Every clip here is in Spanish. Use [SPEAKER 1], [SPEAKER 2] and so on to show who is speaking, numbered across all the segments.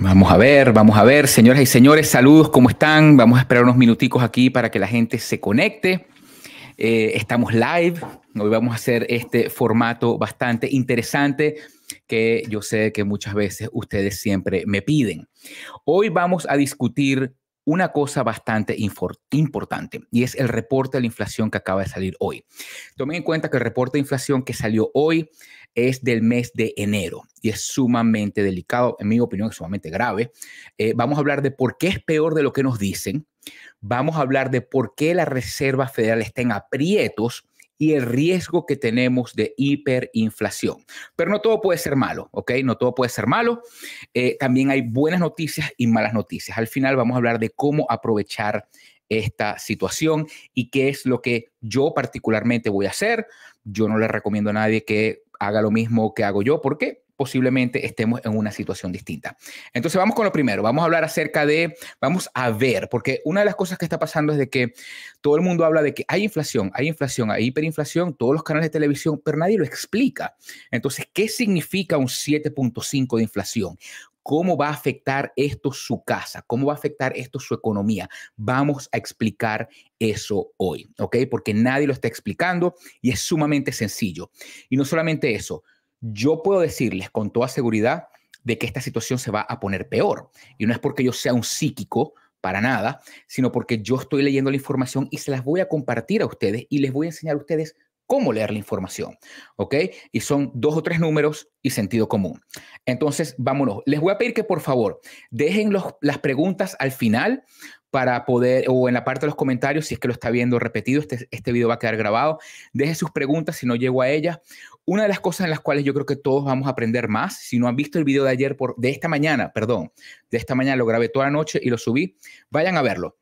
[SPEAKER 1] Vamos a ver, vamos a ver, señoras y señores, saludos, ¿cómo están? Vamos a esperar unos minuticos aquí para que la gente se conecte. Eh, estamos live, hoy vamos a hacer este formato bastante interesante que yo sé que muchas veces ustedes siempre me piden. Hoy vamos a discutir una cosa bastante importante y es el reporte de la inflación que acaba de salir hoy. Tomen en cuenta que el reporte de inflación que salió hoy es del mes de enero y es sumamente delicado, en mi opinión es sumamente grave. Eh, vamos a hablar de por qué es peor de lo que nos dicen. Vamos a hablar de por qué la Reserva Federal está en aprietos y el riesgo que tenemos de hiperinflación. Pero no todo puede ser malo, ¿ok? No todo puede ser malo. Eh, también hay buenas noticias y malas noticias. Al final vamos a hablar de cómo aprovechar esta situación y qué es lo que yo particularmente voy a hacer. Yo no le recomiendo a nadie que haga lo mismo que hago yo. ¿Por qué? posiblemente estemos en una situación distinta. Entonces vamos con lo primero, vamos a hablar acerca de, vamos a ver, porque una de las cosas que está pasando es de que todo el mundo habla de que hay inflación, hay inflación, hay hiperinflación, todos los canales de televisión, pero nadie lo explica. Entonces, ¿qué significa un 7.5 de inflación? ¿Cómo va a afectar esto su casa? ¿Cómo va a afectar esto su economía? Vamos a explicar eso hoy, ¿ok? Porque nadie lo está explicando y es sumamente sencillo. Y no solamente eso, yo puedo decirles con toda seguridad de que esta situación se va a poner peor. Y no es porque yo sea un psíquico para nada, sino porque yo estoy leyendo la información y se las voy a compartir a ustedes y les voy a enseñar a ustedes cómo leer la información, ¿ok? Y son dos o tres números y sentido común. Entonces, vámonos. Les voy a pedir que por favor dejen las preguntas al final para poder, o en la parte de los comentarios, si es que lo está viendo repetido, este, este video va a quedar grabado. Deje sus preguntas si no llego a ellas. Una de las cosas en las cuales yo creo que todos vamos a aprender más, si no han visto el video de ayer, por, de esta mañana, perdón, de esta mañana lo grabé toda la noche y lo subí, vayan a verlo.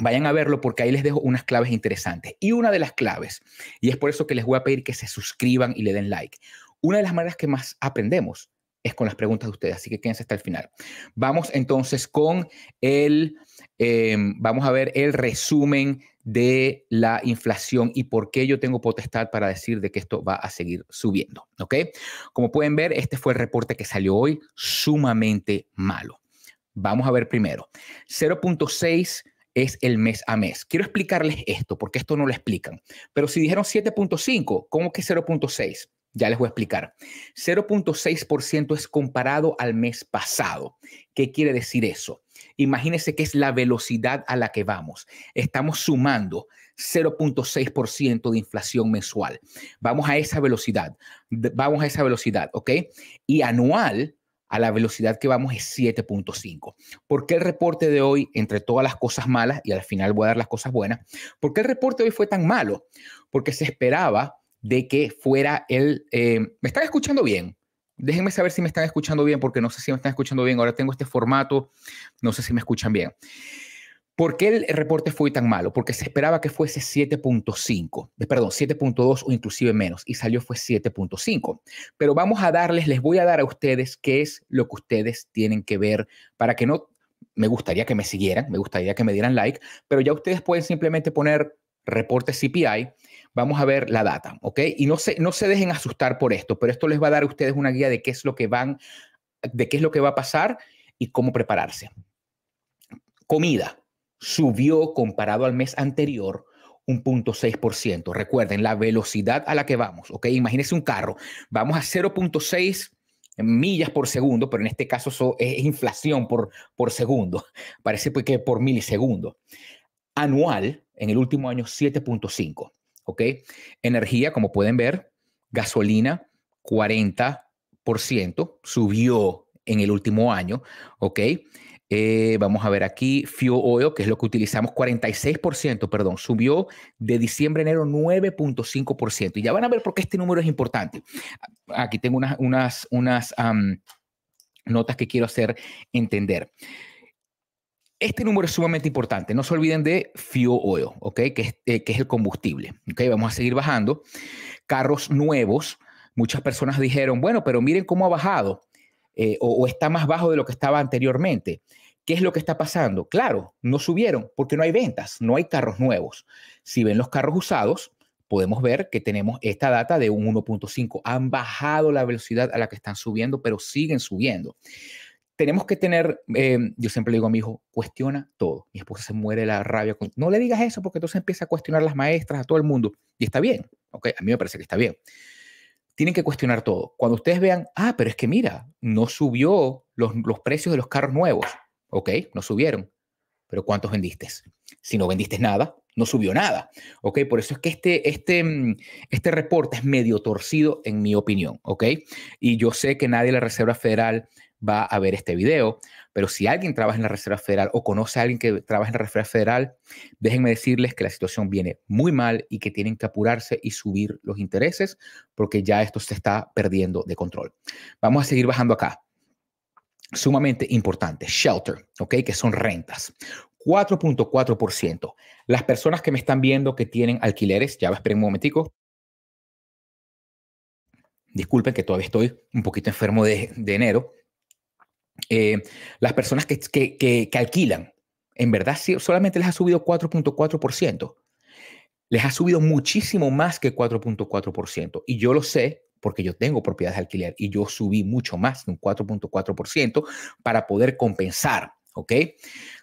[SPEAKER 1] Vayan a verlo porque ahí les dejo unas claves interesantes. Y una de las claves, y es por eso que les voy a pedir que se suscriban y le den like. Una de las maneras que más aprendemos es con las preguntas de ustedes, así que quédense hasta el final. Vamos entonces con el, em, vamos a ver el resumen de la inflación y por qué yo tengo potestad para decir de que esto va a seguir subiendo, ¿ok? Como pueden ver, este fue el reporte que salió hoy, sumamente malo. Vamos a ver primero, 0.6 es el mes a mes. Quiero explicarles esto, porque esto no lo explican, pero si dijeron 7.5, ¿cómo que 0.6? Ya les voy a explicar. 0.6% es comparado al mes pasado. ¿Qué quiere decir eso? Imagínense que es la velocidad a la que vamos. Estamos sumando 0.6% de inflación mensual. Vamos a esa velocidad. Vamos a esa velocidad, ¿ok? Y anual, a la velocidad que vamos es 7.5. ¿Por qué el reporte de hoy, entre todas las cosas malas, y al final voy a dar las cosas buenas, ¿por qué el reporte de hoy fue tan malo? Porque se esperaba de que fuera el... Eh, ¿Me están escuchando bien? Déjenme saber si me están escuchando bien, porque no sé si me están escuchando bien. Ahora tengo este formato, no sé si me escuchan bien. ¿Por qué el reporte fue tan malo? Porque se esperaba que fuese 7.5, eh, perdón, 7.2 o inclusive menos, y salió fue 7.5. Pero vamos a darles, les voy a dar a ustedes qué es lo que ustedes tienen que ver para que no, me gustaría que me siguieran, me gustaría que me dieran like, pero ya ustedes pueden simplemente poner reporte CPI Vamos a ver la data, ¿ok? Y no se, no se dejen asustar por esto, pero esto les va a dar a ustedes una guía de qué es lo que van, de qué es lo que va a pasar y cómo prepararse. Comida subió comparado al mes anterior un punto Recuerden la velocidad a la que vamos, ¿ok? Imagínense un carro, vamos a 0.6 millas por segundo, pero en este caso es inflación por, por segundo, parece pues que por milisegundo. Anual, en el último año, 7.5. ¿ok? Energía, como pueden ver, gasolina, 40%, subió en el último año, ¿ok? Eh, vamos a ver aquí, fuel oil, que es lo que utilizamos, 46%, perdón, subió de diciembre a enero 9.5%. Y ya van a ver por qué este número es importante. Aquí tengo unas, unas, notas que quiero hacer entender. Este número es sumamente importante. No se olviden de fuel oil, eh, que, es, el combustible. Vamos a seguir bajando. Carros nuevos. Muchas personas dijeron, bueno, pero miren cómo ha bajado eh, o, o está más bajo de lo que estaba anteriormente. ¿Qué es lo que está pasando? Claro, no subieron porque no hay ventas, no hay carros nuevos. Si ven los carros usados, podemos ver que tenemos esta data de un 1.5. Han bajado la velocidad a la que están subiendo, pero siguen subiendo tenemos que tener, em, yo siempre le digo a mi hijo, cuestiona todo. Mi esposa se muere de la rabia. no le digas eso porque entonces empieza a cuestionar a las maestras, a todo el mundo. Y está bien, ¿ok? A mí me parece que está bien. Tienen que cuestionar todo. Cuando ustedes vean, ah, pero es que mira, no subió los, los precios de los carros nuevos, ¿ok? No subieron. Pero ¿cuántos vendiste? Si no vendiste nada, no subió nada. ¿Ok? Por eso es que este, este, mm, este reporte es medio torcido, en mi opinión. ¿Ok? Y yo sé que nadie la Reserva Federal va a ver este video, pero si alguien trabaja en la Reserva Federal o conoce a alguien que trabaja en la Reserva Federal, déjenme decirles que la situación viene muy mal y que tienen que apurarse y subir los intereses porque ya esto se está perdiendo de control. Vamos a seguir bajando acá. Sumamente importante, shelter, ¿ok? Que son rentas. 4.4%. Las personas que me están viendo que tienen alquileres, ya esperen un momentico, disculpen que todavía estoy un poquito enfermo de, enero, eh, las personas que, que, alquilan, en verdad solamente les ha subido 4.4%. Les ha subido muchísimo más que 4.4%. Y yo lo sé porque yo tengo propiedades de alquiler y yo subí mucho más de un 4.4% para poder compensar. ¿Ok?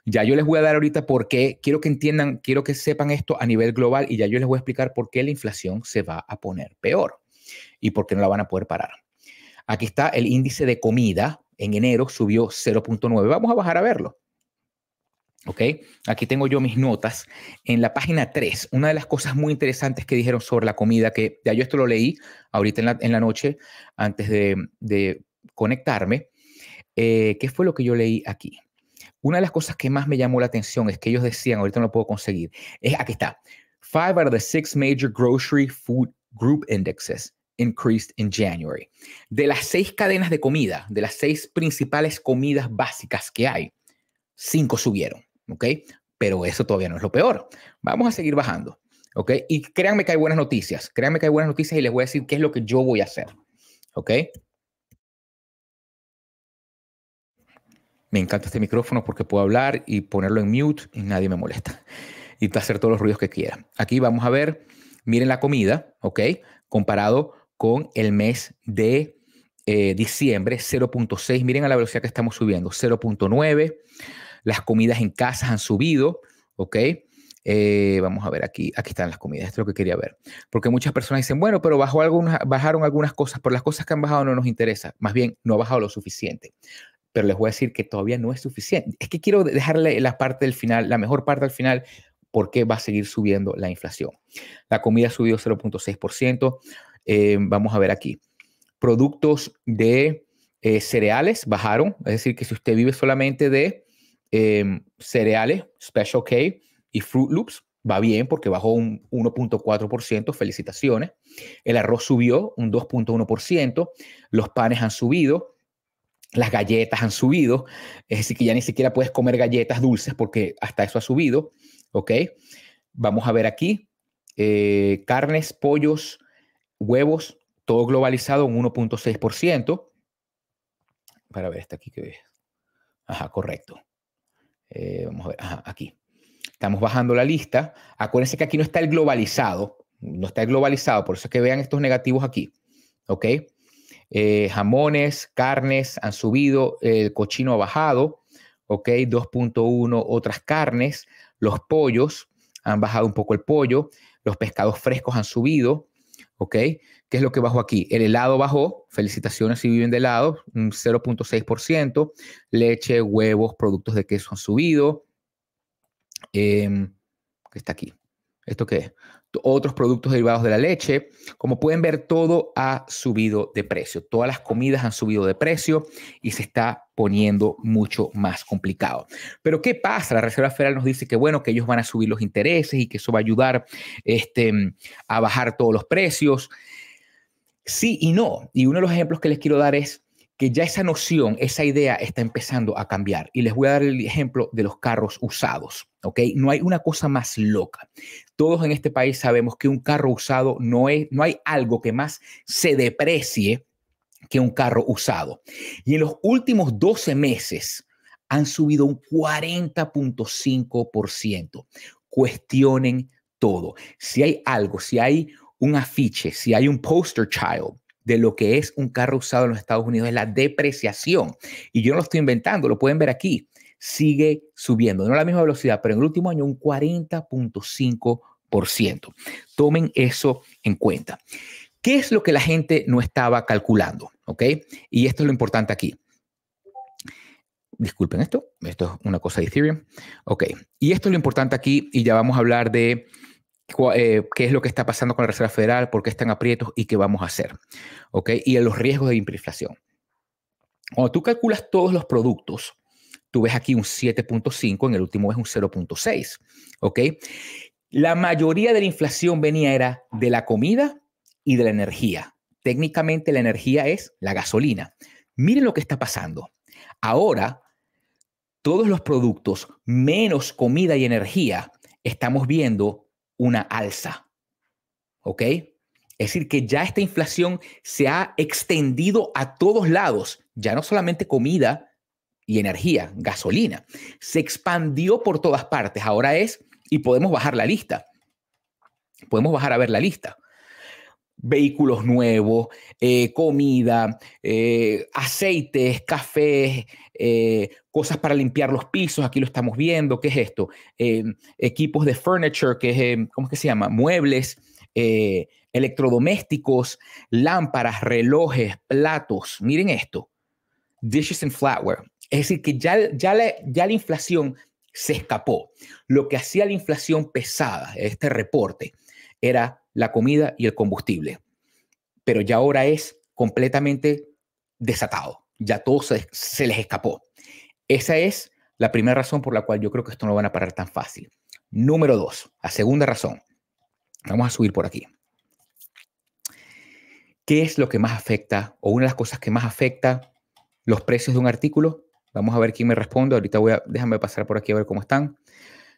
[SPEAKER 1] Ya yo les voy a dar ahorita por qué, quiero que entiendan, quiero que sepan esto a nivel global y ya yo les voy a explicar por qué la inflación se va a poner peor y por qué no la van a poder parar. Aquí está el índice de comida en enero subió 0.9. Vamos a bajar a verlo. ¿Ok? Aquí tengo yo mis notas. En la página 3, una de las cosas muy interesantes que dijeron sobre la comida, que ya yo esto lo leí ahorita en la, noche, antes de, conectarme, eh, ¿qué fue lo que yo leí aquí? Una de las cosas que más me llamó la atención es que ellos decían, ahorita no lo puedo conseguir, es aquí está, five out of the six major grocery food group indexes increased in January. De las seis cadenas de comida, de las seis principales comidas básicas que hay, cinco subieron, ¿ok? Pero eso todavía no es lo peor. Vamos a seguir bajando, ¿ok? Y créanme que hay buenas noticias, créanme que hay buenas noticias y les voy a decir qué es lo que yo voy a hacer, ¿ok? Me encanta este micrófono porque puedo hablar y ponerlo en mute y nadie me molesta. Y hacer todos los ruidos que quiera. Aquí vamos a ver, miren la comida, ¿ok? Comparado con el mes de eh, diciembre, 0.6. Miren a la velocidad que estamos subiendo, 0.9. Las comidas en casa han subido, ¿ok? Eh, vamos a ver aquí, aquí están las comidas, esto es lo que quería ver. Porque muchas personas dicen, bueno, pero algunas, bajaron algunas cosas, Por las cosas que han bajado no nos interesa, más bien no ha bajado lo suficiente. Pero les voy a decir que todavía no es suficiente. Es que quiero dejarle la parte del final, la mejor parte al final, porque va a seguir subiendo la inflación. La comida ha subido 0.6%, eh, vamos a ver aquí. Productos de eh, cereales bajaron, es decir, que si usted vive solamente de em, cereales, Special K y Fruit Loops, va bien porque bajó un 1.4%, felicitaciones. El arroz subió un 2.1%, los panes han subido, las galletas han subido, es decir, que ya ni siquiera puedes comer galletas dulces porque hasta eso ha subido, ¿ok? Vamos a ver aquí, eh, carnes, pollos, huevos, todo globalizado, en 1.6%. Para ver hasta este aquí que ve. Ajá, correcto. Eh, vamos a ver, ajá, aquí. Estamos bajando la lista. Acuérdense que aquí no está el globalizado, no está el globalizado, por eso es que vean estos negativos aquí. ¿Ok? Eh, jamones, carnes han subido, el cochino ha bajado, ¿ok? 2.1 otras carnes, los pollos han bajado un poco el pollo, los pescados frescos han subido, ¿ok? ¿Qué es lo que bajó aquí? El helado bajó, felicitaciones si viven de helado, un 0.6%, leche, huevos, productos de queso han subido. Em, ¿Qué está aquí? ¿Esto qué es? otros productos derivados de la leche. Como pueden ver, todo ha subido de precio. Todas las comidas han subido de precio y se está poniendo mucho más complicado. Pero ¿qué pasa? La Reserva Federal nos dice que bueno, que ellos van a subir los intereses y que eso va a ayudar este, a bajar todos los precios. Sí y no. Y uno de los ejemplos que les quiero dar es que ya esa noción, esa idea está empezando a cambiar. Y les voy a dar el ejemplo de los carros usados, ¿ok? No hay una cosa más loca. Todos en este país sabemos que un carro usado no es, no hay algo que más se deprecie que un carro usado. Y en los últimos 12 meses han subido un 40.5%. Cuestionen todo. Si hay algo, si hay un afiche, si hay un poster child de lo que es un carro usado en los Estados Unidos, es la depreciación. Y yo no lo estoy inventando, lo pueden ver aquí. Sigue subiendo, no a la misma velocidad, pero en el último año un 40.5%. Tomen eso en cuenta. ¿Qué es lo que la gente no estaba calculando? ¿Ok? Y esto es lo importante aquí. Disculpen esto, esto es una cosa de Ethereum. Ok, y esto es lo importante aquí y ya vamos a hablar de eh, qué es lo que está pasando con la Reserva Federal, por qué están aprietos y qué vamos a hacer. ¿Ok? Y los riesgos de inflación. Cuando tú calculas todos los productos, tú ves aquí un 7.5, en el último es un 0.6. La mayoría de la inflación venía era de la comida y de la energía. Técnicamente la energía es la gasolina. Miren lo que está pasando. Ahora, todos los productos menos comida y energía, estamos viendo una alza. ¿Ok? Es decir, que ya esta inflación se ha extendido a todos lados, ya no solamente comida y energía, gasolina, se expandió por todas partes. Ahora es, y podemos bajar la lista, podemos bajar a ver la lista. Vehículos nuevos, eh, comida, eh, aceites, cafés, eh, cosas para limpiar los pisos, aquí lo estamos viendo, ¿qué es esto? Eh, equipos de furniture, que es, em, ¿cómo es que se llama? Muebles, eh, electrodomésticos, lámparas, relojes, platos, miren esto, dishes and flatware. Es decir, que ya, ya, la, ya la inflación se escapó. Lo que hacía la inflación pesada, este reporte, era la comida y el combustible, pero ya ahora es completamente desatado ya todo se, les escapó. Esa es la primera razón por la cual yo creo que esto no lo van a parar tan fácil. Número dos, la segunda razón. Vamos a subir por aquí. ¿Qué es lo que más afecta o una de las cosas que más afecta los precios de un artículo? Vamos a ver quién me responde. Ahorita voy a, déjame pasar por aquí a ver cómo están.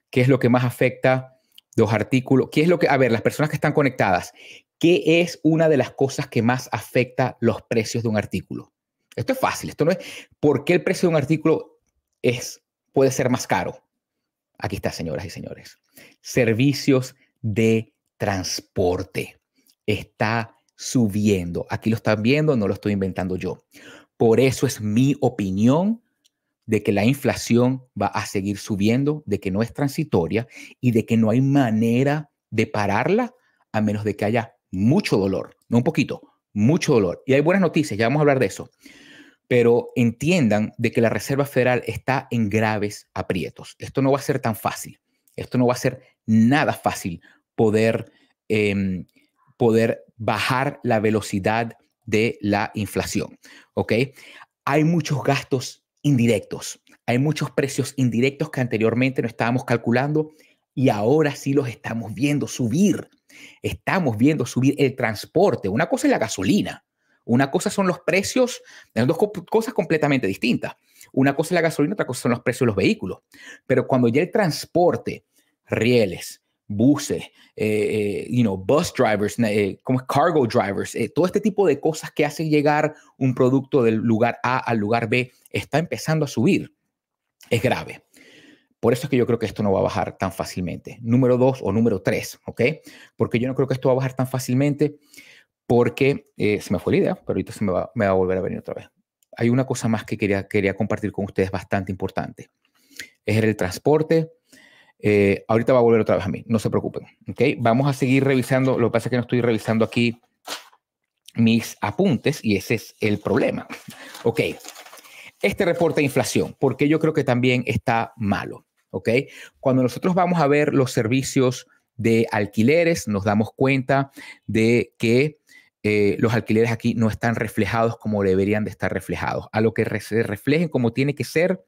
[SPEAKER 1] ¿Qué es lo que más afecta los artículos? ¿Qué es lo que, a ver, las personas que están conectadas, ¿qué es una de las cosas que más afecta los precios de un artículo? Esto es fácil, esto no es por qué el precio de un artículo es, puede ser más caro. Aquí está, señoras y señores. Servicios de transporte. Está subiendo. Aquí lo están viendo, no lo estoy inventando yo. Por eso es mi opinión de que la inflación va a seguir subiendo, de que no es transitoria y de que no hay manera de pararla a menos de que haya mucho dolor, no un poquito, mucho dolor. Y hay buenas noticias, ya vamos a hablar de eso pero entiendan de que la Reserva Federal está en graves aprietos. Esto no va a ser tan fácil. Esto no va a ser nada fácil poder, em, poder bajar la velocidad de la inflación. Hay muchos gastos indirectos. Hay muchos precios indirectos que anteriormente no estábamos calculando y ahora sí los estamos viendo subir. Estamos viendo subir el transporte. Una cosa es la gasolina, una cosa son los precios, son dos cosas completamente distintas. Una cosa es la gasolina, otra cosa son los precios de los vehículos. Pero cuando ya el transporte, rieles, buses, eh, eh, bus drivers, eh, como cargo drivers, todo este tipo de cosas que hacen llegar un producto del lugar A al lugar B está empezando a subir. Es grave. Por eso es que yo creo que esto no va a bajar tan fácilmente. Número dos o número tres, ¿ok? Porque yo no creo que esto va a bajar tan fácilmente porque eh, se me fue la idea, pero ahorita se me va, a volver a venir otra vez. Hay una cosa más que quería, quería compartir con ustedes bastante importante. Es el transporte. Eh, ahorita va a volver otra vez a mí, no se preocupen. ¿okay? Vamos a seguir revisando. Lo que pasa es que no estoy revisando aquí mis apuntes y ese es el problema. Ok, este reporte de inflación, porque yo creo que también está malo. Ok, cuando nosotros vamos a ver los servicios de alquileres, nos damos cuenta de que eh, los alquileres aquí no están reflejados como deberían de estar reflejados. A lo que se reflejen como tiene que ser,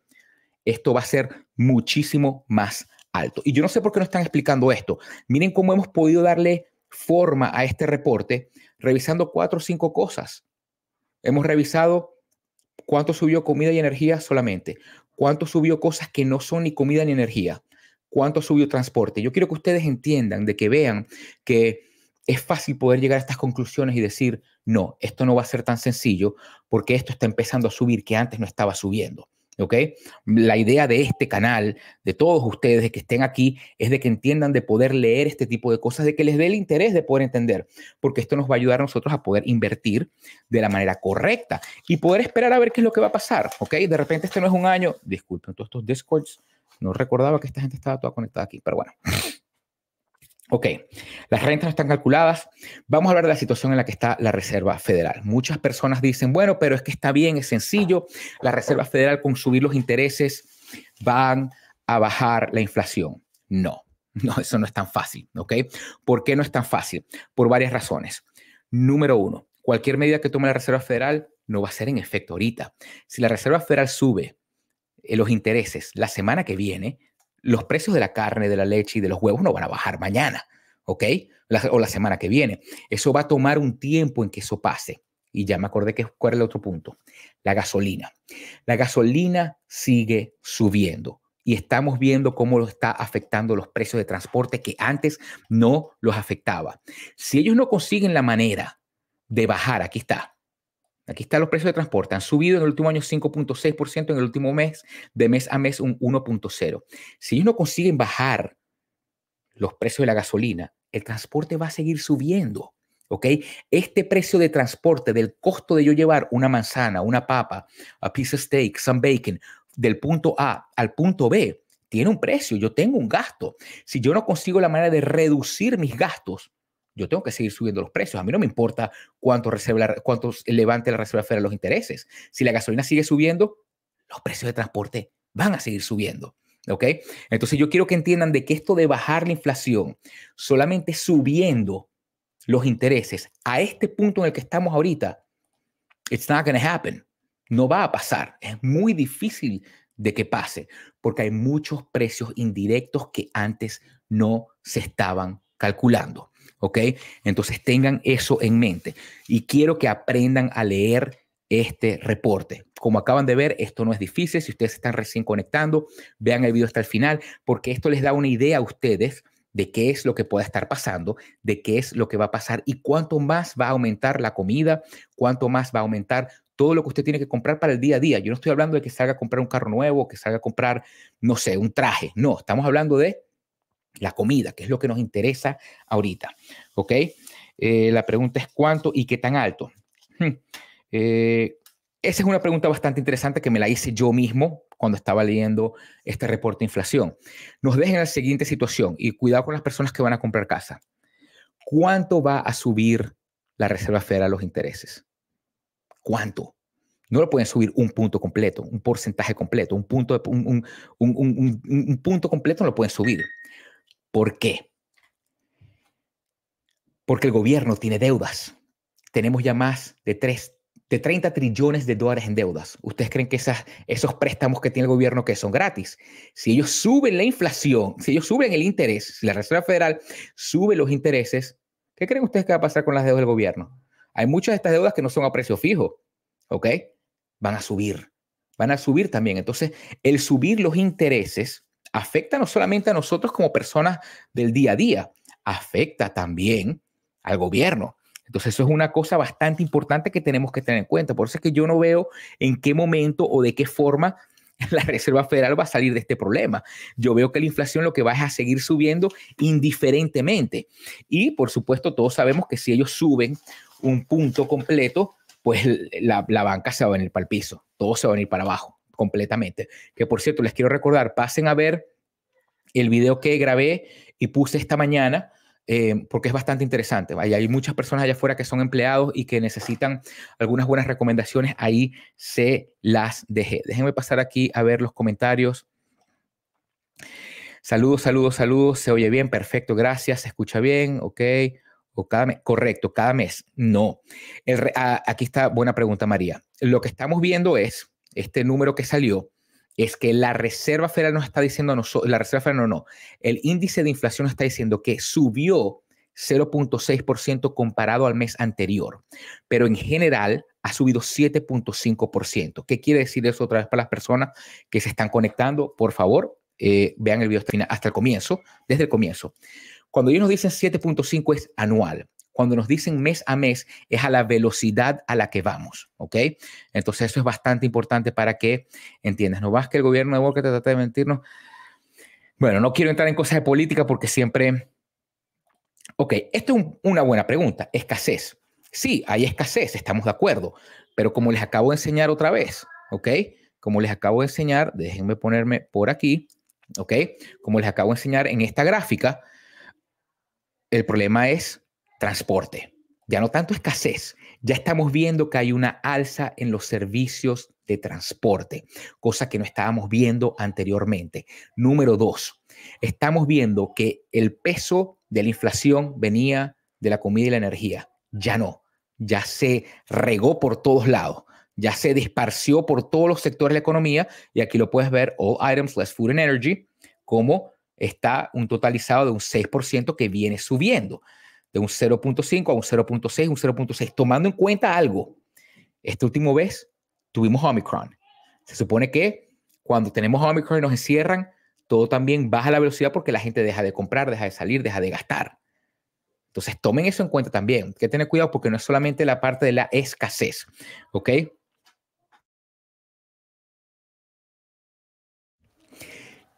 [SPEAKER 1] esto va a ser muchísimo más alto. Y yo no sé por qué no están explicando esto. Miren cómo hemos podido darle forma a este reporte revisando cuatro o cinco cosas. Hemos revisado cuánto subió comida y energía solamente, cuánto subió cosas que no son ni comida ni energía, cuánto subió transporte. Yo quiero que ustedes entiendan, de que vean que es fácil poder llegar a estas conclusiones y decir, no, esto no va a ser tan sencillo porque esto está empezando a subir que antes no estaba subiendo. ¿ok? La idea de este canal, de todos ustedes de que estén aquí, es de que entiendan de poder leer este tipo de cosas, de que les dé el interés de poder entender, porque esto nos va a ayudar a nosotros a poder invertir de la manera correcta y poder esperar a ver qué es lo que va a pasar, ¿ok? De repente este no es un año, disculpen todos estos Discords, no recordaba que esta gente estaba toda conectada aquí, pero bueno. Ok, las rentas no están calculadas. Vamos a hablar de la situación en la que está la Reserva Federal. Muchas personas dicen, bueno, pero es que está bien, es sencillo. La Reserva Federal con subir los intereses van a bajar la inflación. No, no, eso no es tan fácil, ¿ok? ¿Por qué no es tan fácil? Por varias razones. Número uno, cualquier medida que tome la Reserva Federal no va a ser en efecto ahorita. Si la Reserva Federal sube eh, los intereses la semana que viene, los precios de la carne, de la leche y de los huevos no van a bajar mañana, ¿ok? o la semana que viene. Eso va a tomar un tiempo en que eso pase. Y ya me acordé que cuál el otro punto. La gasolina. La gasolina sigue subiendo y estamos viendo cómo lo está afectando los precios de transporte que antes no los afectaba. Si ellos no consiguen la manera de bajar, aquí está, Aquí están los precios de transporte. Han subido en el último año 5.6%, en el último mes, de mes a mes un 1.0. Si ellos no consiguen bajar los precios de la gasolina, el transporte va a seguir subiendo. ¿Ok? Este precio de transporte, del costo de yo llevar una manzana, una papa, a piece of steak, some bacon, del punto A al punto B, tiene un precio. Yo tengo un gasto. Si yo no consigo la manera de reducir mis gastos, yo tengo que seguir subiendo los precios. A mí no me importa cuánto, reserva, cuánto levante la Reserva Federal los intereses. Si la gasolina sigue subiendo, los precios de transporte van a seguir subiendo. ¿Ok? Entonces yo quiero que entiendan de que esto de bajar la inflación solamente subiendo los intereses a este punto en el que estamos ahorita, it's not going to happen. No va a pasar. Es muy difícil de que pase porque hay muchos precios indirectos que antes no se estaban calculando. ¿ok? Entonces tengan eso en mente y quiero que aprendan a leer este reporte. Como acaban de ver, esto no es difícil. Si ustedes están recién conectando, vean el video hasta el final, porque esto les da una idea a ustedes de qué es lo que puede estar pasando, de qué es lo que va a pasar y cuánto más va a aumentar la comida, cuánto más va a aumentar todo lo que usted tiene que comprar para el día a día. Yo no estoy hablando de que salga a comprar un carro nuevo, que salga a comprar, no sé, un traje. No, estamos hablando de la comida, que es lo que nos interesa ahorita. ¿Ok? Eh, la pregunta es cuánto y qué tan alto. Hmm, eh, esa es una pregunta bastante interesante que me la hice yo mismo cuando estaba leyendo este reporte de inflación. Nos dejen la siguiente situación y cuidado con las personas que van a comprar casa. ¿Cuánto va a subir la Reserva Federal los intereses? ¿Cuánto? No lo pueden subir un punto completo, un porcentaje completo, un punto, un punto completo no lo pueden subir. ¿Por qué? Porque el gobierno tiene deudas. Tenemos ya más de, de 30 trillones de dólares en deudas. ¿Ustedes creen que esos préstamos que tiene el gobierno que son gratis? Si ellos suben la inflación, si ellos suben el interés, si la Reserva Federal sube los intereses, ¿qué creen ustedes que va a pasar con las deudas del gobierno? Hay muchas de estas deudas que no son a precio fijo, ¿ok? Van a subir, van a subir también. Entonces, el subir los intereses afecta no solamente a nosotros como personas del día a día, afecta también al gobierno. Entonces eso es una cosa bastante importante que tenemos que tener en cuenta. Por eso es que yo no veo en qué momento o de qué forma la Reserva Federal va a salir de este problema. Yo veo que la inflación lo que va es a seguir subiendo indiferentemente. Y por supuesto todos sabemos que si ellos suben un punto completo, pues la, la banca se va a venir para el piso, todo se va a venir para abajo completamente. Que por cierto, les quiero recordar, pasen a ver el video que grabé y puse esta mañana. Eh, porque es bastante interesante. Hay, muchas personas allá afuera que son empleados y que necesitan algunas buenas recomendaciones. Ahí se las dejé. Déjenme pasar aquí a ver los comentarios. Saludos, saludos, saludos. Se oye bien, perfecto, gracias. Se escucha bien, ok. O cada correcto, cada mes. No. Ah, aquí está buena pregunta, María. Lo que estamos viendo es este número que salió, es que la Reserva Federal nos está diciendo a la Reserva Federal no, no, el índice de inflación está diciendo que subió 0.6% comparado al mes anterior, pero en general ha subido 7.5%. ¿Qué quiere decir eso otra vez para las personas que se están conectando? Por favor, eh, vean el video hasta el, hasta el comienzo, desde el comienzo. Cuando ellos nos dicen 7.5 es anual, cuando nos dicen mes a mes, es a la velocidad a la que vamos, ¿ok? Entonces eso es bastante importante para que entiendas. No vas que el gobierno de Walker te trata de mentirnos. Bueno, no quiero entrar en cosas de política porque siempre... Ok, esto es una buena pregunta. Escasez. Sí, hay escasez, estamos de acuerdo, pero como les acabo de enseñar otra vez, ¿ok? Como les acabo de enseñar, déjenme ponerme por aquí, ¿ok? Como les acabo de enseñar en esta gráfica, el problema es Transporte. Ya no tanto escasez, ya estamos viendo que hay una alza en los servicios de transporte, cosa que no estábamos viendo anteriormente. Número dos, estamos viendo que el peso de la inflación venía de la comida y la energía. Ya no, ya se regó por todos lados, ya se disparció por todos los sectores de la economía y aquí lo puedes ver, all items less food and energy, como está un totalizado de un 6% que viene subiendo de un 0.5 a un 0.6, un 0.6, tomando en cuenta algo. Este último vez tuvimos Omicron. Se supone que cuando tenemos Omicron y nos encierran, todo también baja la velocidad porque la gente deja de comprar, deja de salir, deja de gastar. Entonces tomen eso en cuenta también. Hay que tener cuidado porque no es solamente la parte de la escasez. ¿Ok?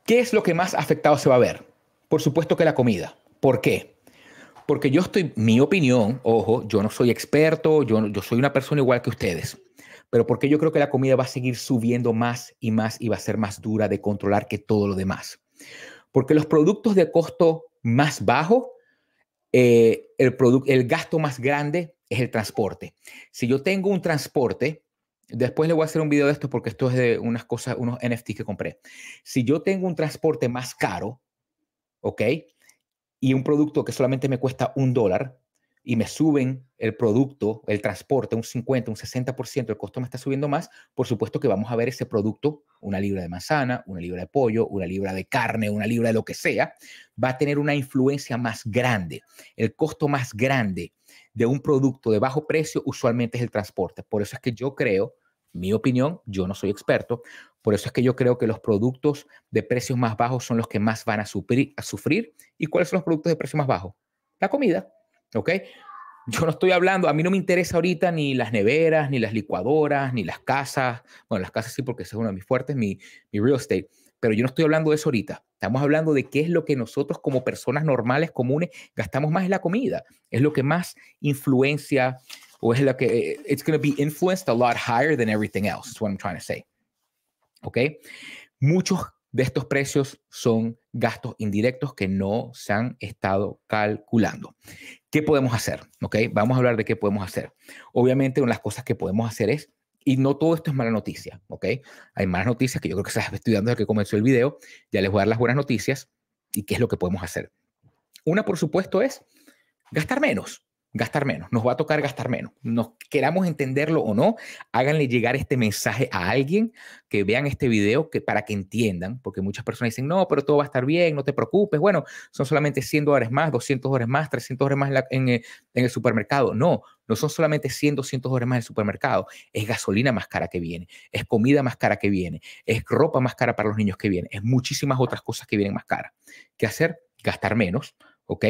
[SPEAKER 1] ¿Qué es lo que más afectado se va a ver? Por supuesto que la comida. ¿Por qué? Porque yo estoy, mi opinión, ojo, yo no soy experto, yo, yo soy una persona igual que ustedes, pero porque yo creo que la comida va a seguir subiendo más y más y va a ser más dura de controlar que todo lo demás. Porque los productos de costo más bajo, eh, el, el gasto más grande es el transporte. Si yo tengo un transporte, después le voy a hacer un video de esto porque esto es de unas cosas, unos NFT que compré. Si yo tengo un transporte más caro, ¿ok? y un producto que solamente me cuesta un dólar y me suben el producto, el transporte, un 50, un 60%, el costo me está subiendo más, por supuesto que vamos a ver ese producto, una libra de manzana, una libra de pollo, una libra de carne, una libra de lo que sea, va a tener una influencia más grande. El costo más grande de un producto de bajo precio usualmente es el transporte. Por eso es que yo creo mi opinión, yo no soy experto, por eso es que yo creo que los productos de precios más bajos son los que más van a, sufrir. ¿Y cuáles son los productos de precios más bajos? La comida, ¿ok? Yo no estoy hablando, a mí no me interesa ahorita ni las neveras, ni las licuadoras, ni las casas. Bueno, las casas sí, porque ese es uno de mis fuertes, mi, mi real estate. Pero yo no estoy hablando de eso ahorita. Estamos hablando de qué es lo que nosotros como personas normales, comunes, gastamos más en la comida. Es lo que más influencia o es la que, eh, it's going to be influenced a lot higher than everything else, is what I'm trying to say. Okay. Muchos de estos precios son gastos indirectos que no se han estado calculando. ¿Qué podemos hacer? Okay. Vamos a hablar de qué podemos hacer. Obviamente, una de las cosas que podemos hacer es y no todo esto es mala noticia, ¿ok? Hay malas noticias que yo creo que se estás estudiando desde que comenzó el video. Ya les voy a dar las buenas noticias y qué es lo que podemos hacer. Una, por supuesto, es gastar menos, gastar menos, nos va a tocar gastar menos. Nos queramos entenderlo o no, háganle llegar este mensaje a alguien que vean este video que, para que entiendan, porque muchas personas dicen, no, pero todo va a estar bien, no te preocupes. Bueno, son solamente 100 dólares más, 200 dólares más, 300 dólares más eh, en, el supermercado. No, no son solamente 100, 200 dólares más en el supermercado. Es gasolina más cara que viene, es comida más cara que viene, es ropa más cara para los niños que viene, es muchísimas otras cosas que vienen más cara ¿Qué hacer? Gastar menos, ¿ok?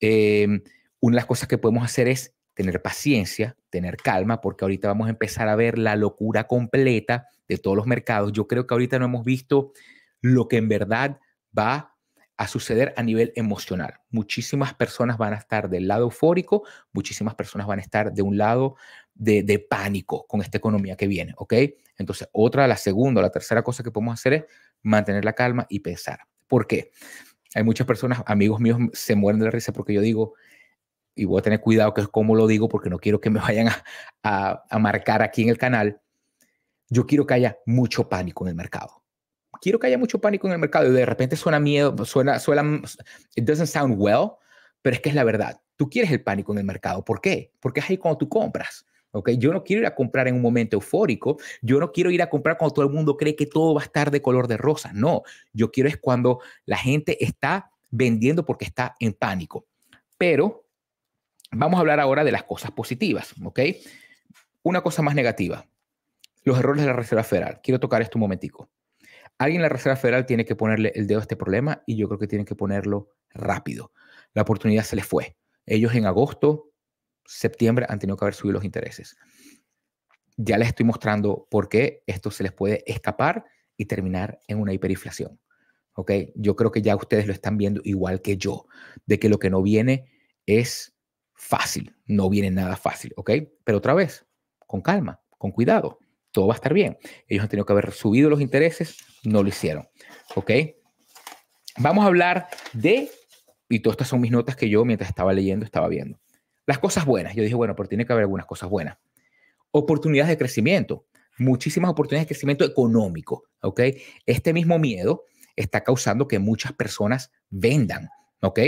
[SPEAKER 1] Eh, una de las cosas que podemos hacer es tener paciencia, tener calma, porque ahorita vamos a empezar a ver la locura completa de todos los mercados. Yo creo que ahorita no hemos visto lo que en verdad va a suceder a nivel emocional. Muchísimas personas van a estar del lado eufórico, muchísimas personas van a estar de un lado de, pánico con esta economía que viene, ¿ok? Entonces, otra, la segunda, la tercera cosa que podemos hacer es mantener la calma y pensar. ¿Por qué? Hay muchas personas, amigos míos, se mueren de la risa porque yo digo, y voy a tener cuidado que es como lo digo porque no quiero que me vayan a, a, a marcar aquí en el canal, yo quiero que haya mucho pánico en el mercado. Quiero que haya mucho pánico en el mercado y de repente suena miedo, suena, suena, it doesn't sound well, pero es que es la verdad. Tú quieres el pánico en el mercado. ¿Por qué? Porque es ahí cuando tú compras. ¿ok? Yo no quiero ir a comprar en un momento eufórico. Yo no quiero ir a comprar cuando todo el mundo cree que todo va a estar de color de rosa. No, yo quiero es cuando la gente está vendiendo porque está en pánico. Pero Vamos a hablar ahora de las cosas positivas, ¿ok? Una cosa más negativa, los errores de la Reserva Federal. Quiero tocar esto un momentico. Alguien en la Reserva Federal tiene que ponerle el dedo a este problema y yo creo que tienen que ponerlo rápido. La oportunidad se les fue. Ellos en agosto, septiembre han tenido que haber subido los intereses. Ya les estoy mostrando por qué esto se les puede escapar y terminar en una hiperinflación. ¿Ok? Yo creo que ya ustedes lo están viendo igual que yo, de que lo que no viene es fácil, no viene nada fácil, ¿ok? Pero otra vez, con calma, con cuidado, todo va a estar bien. Ellos han tenido que haber subido los intereses, no lo hicieron, ¿ok? Vamos a hablar de, y todas estas son mis notas que yo mientras estaba leyendo, estaba viendo. Las cosas buenas, yo dije, bueno, pero tiene que haber algunas cosas buenas. Oportunidades de crecimiento, muchísimas oportunidades de crecimiento económico, ¿ok? Este mismo miedo está causando que muchas personas vendan, ¿ok?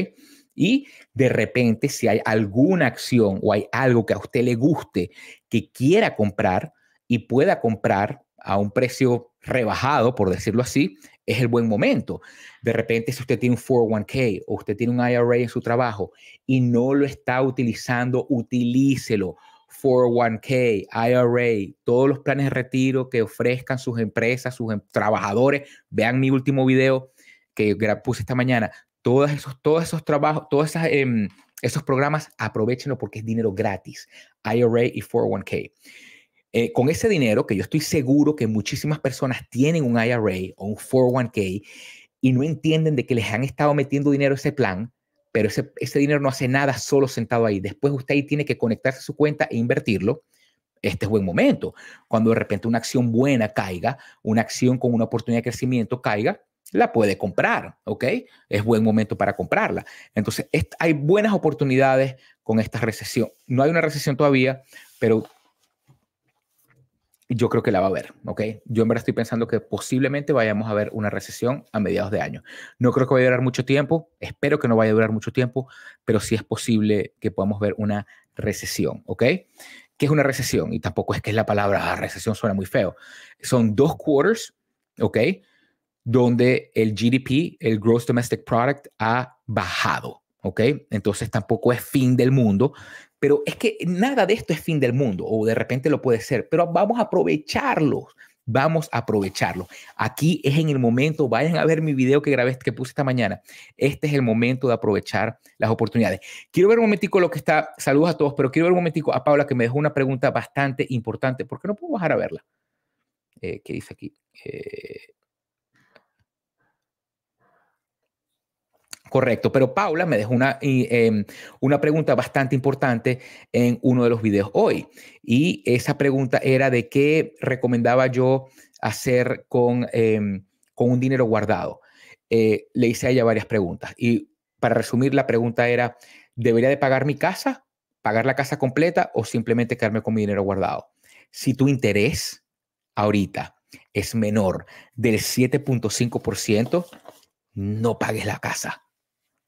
[SPEAKER 1] Y de repente, si hay alguna acción o hay algo que a usted le guste, que quiera comprar y pueda comprar a un precio rebajado, por decirlo así, es el buen momento. De repente, si usted tiene un 401k o usted tiene un IRA en su trabajo y no lo está utilizando, utilícelo. 401k, IRA, todos los planes de retiro que ofrezcan sus empresas, sus em, trabajadores. Vean mi último video que puse esta mañana todos esos, todos esos trabajos, todos em, esos programas, aprovechenlo porque es dinero gratis, IRA y 401k. Eh, con ese dinero, que yo estoy seguro que muchísimas personas tienen un IRA o un 401k y no entienden de que les han estado metiendo dinero ese plan, pero ese, ese dinero no hace nada solo sentado ahí. Después usted ahí tiene que conectarse a su cuenta e invertirlo. Este es buen momento. Cuando de repente una acción buena caiga, una acción con una oportunidad de crecimiento caiga, la puede comprar, ¿ok? Es buen momento para comprarla. Entonces, hay buenas oportunidades con esta recesión. No hay una recesión todavía, pero yo creo que la va a haber, ¿ok? Yo en verdad estoy pensando que posiblemente vayamos a ver una recesión a mediados de año. No creo que vaya a durar mucho tiempo, espero que no vaya a durar mucho tiempo, pero sí es posible que podamos ver una recesión, ¿ok? ¿Qué es una recesión? Y tampoco es que la palabra ah, recesión suena muy feo. Son dos quarters, ¿ok? donde el GDP, el Gross Domestic Product, ha bajado. ¿Ok? Entonces tampoco es fin del mundo, pero es que nada de esto es fin del mundo, o de repente lo puede ser, pero vamos a aprovecharlo. Vamos a aprovecharlo. Aquí es en el momento, vayan a ver mi video que grabé, que puse esta mañana. Este es el momento de aprovechar las oportunidades. Quiero ver un momentico lo que está, saludos a todos, pero quiero ver un momentico a Paula que me dejó una pregunta bastante importante, porque no puedo bajar a verla. Eh, ¿Qué dice aquí? Eh, Correcto, pero Paula me dejó una, em, una pregunta bastante importante en uno de los videos hoy. Y esa pregunta era de qué recomendaba yo hacer con, em, un dinero guardado. Eh, le hice a ella varias preguntas. Y para resumir, la pregunta era, ¿debería de pagar mi casa, pagar la casa completa o simplemente quedarme con mi dinero guardado? Si tu interés ahorita es menor del 7.5%, no pagues la casa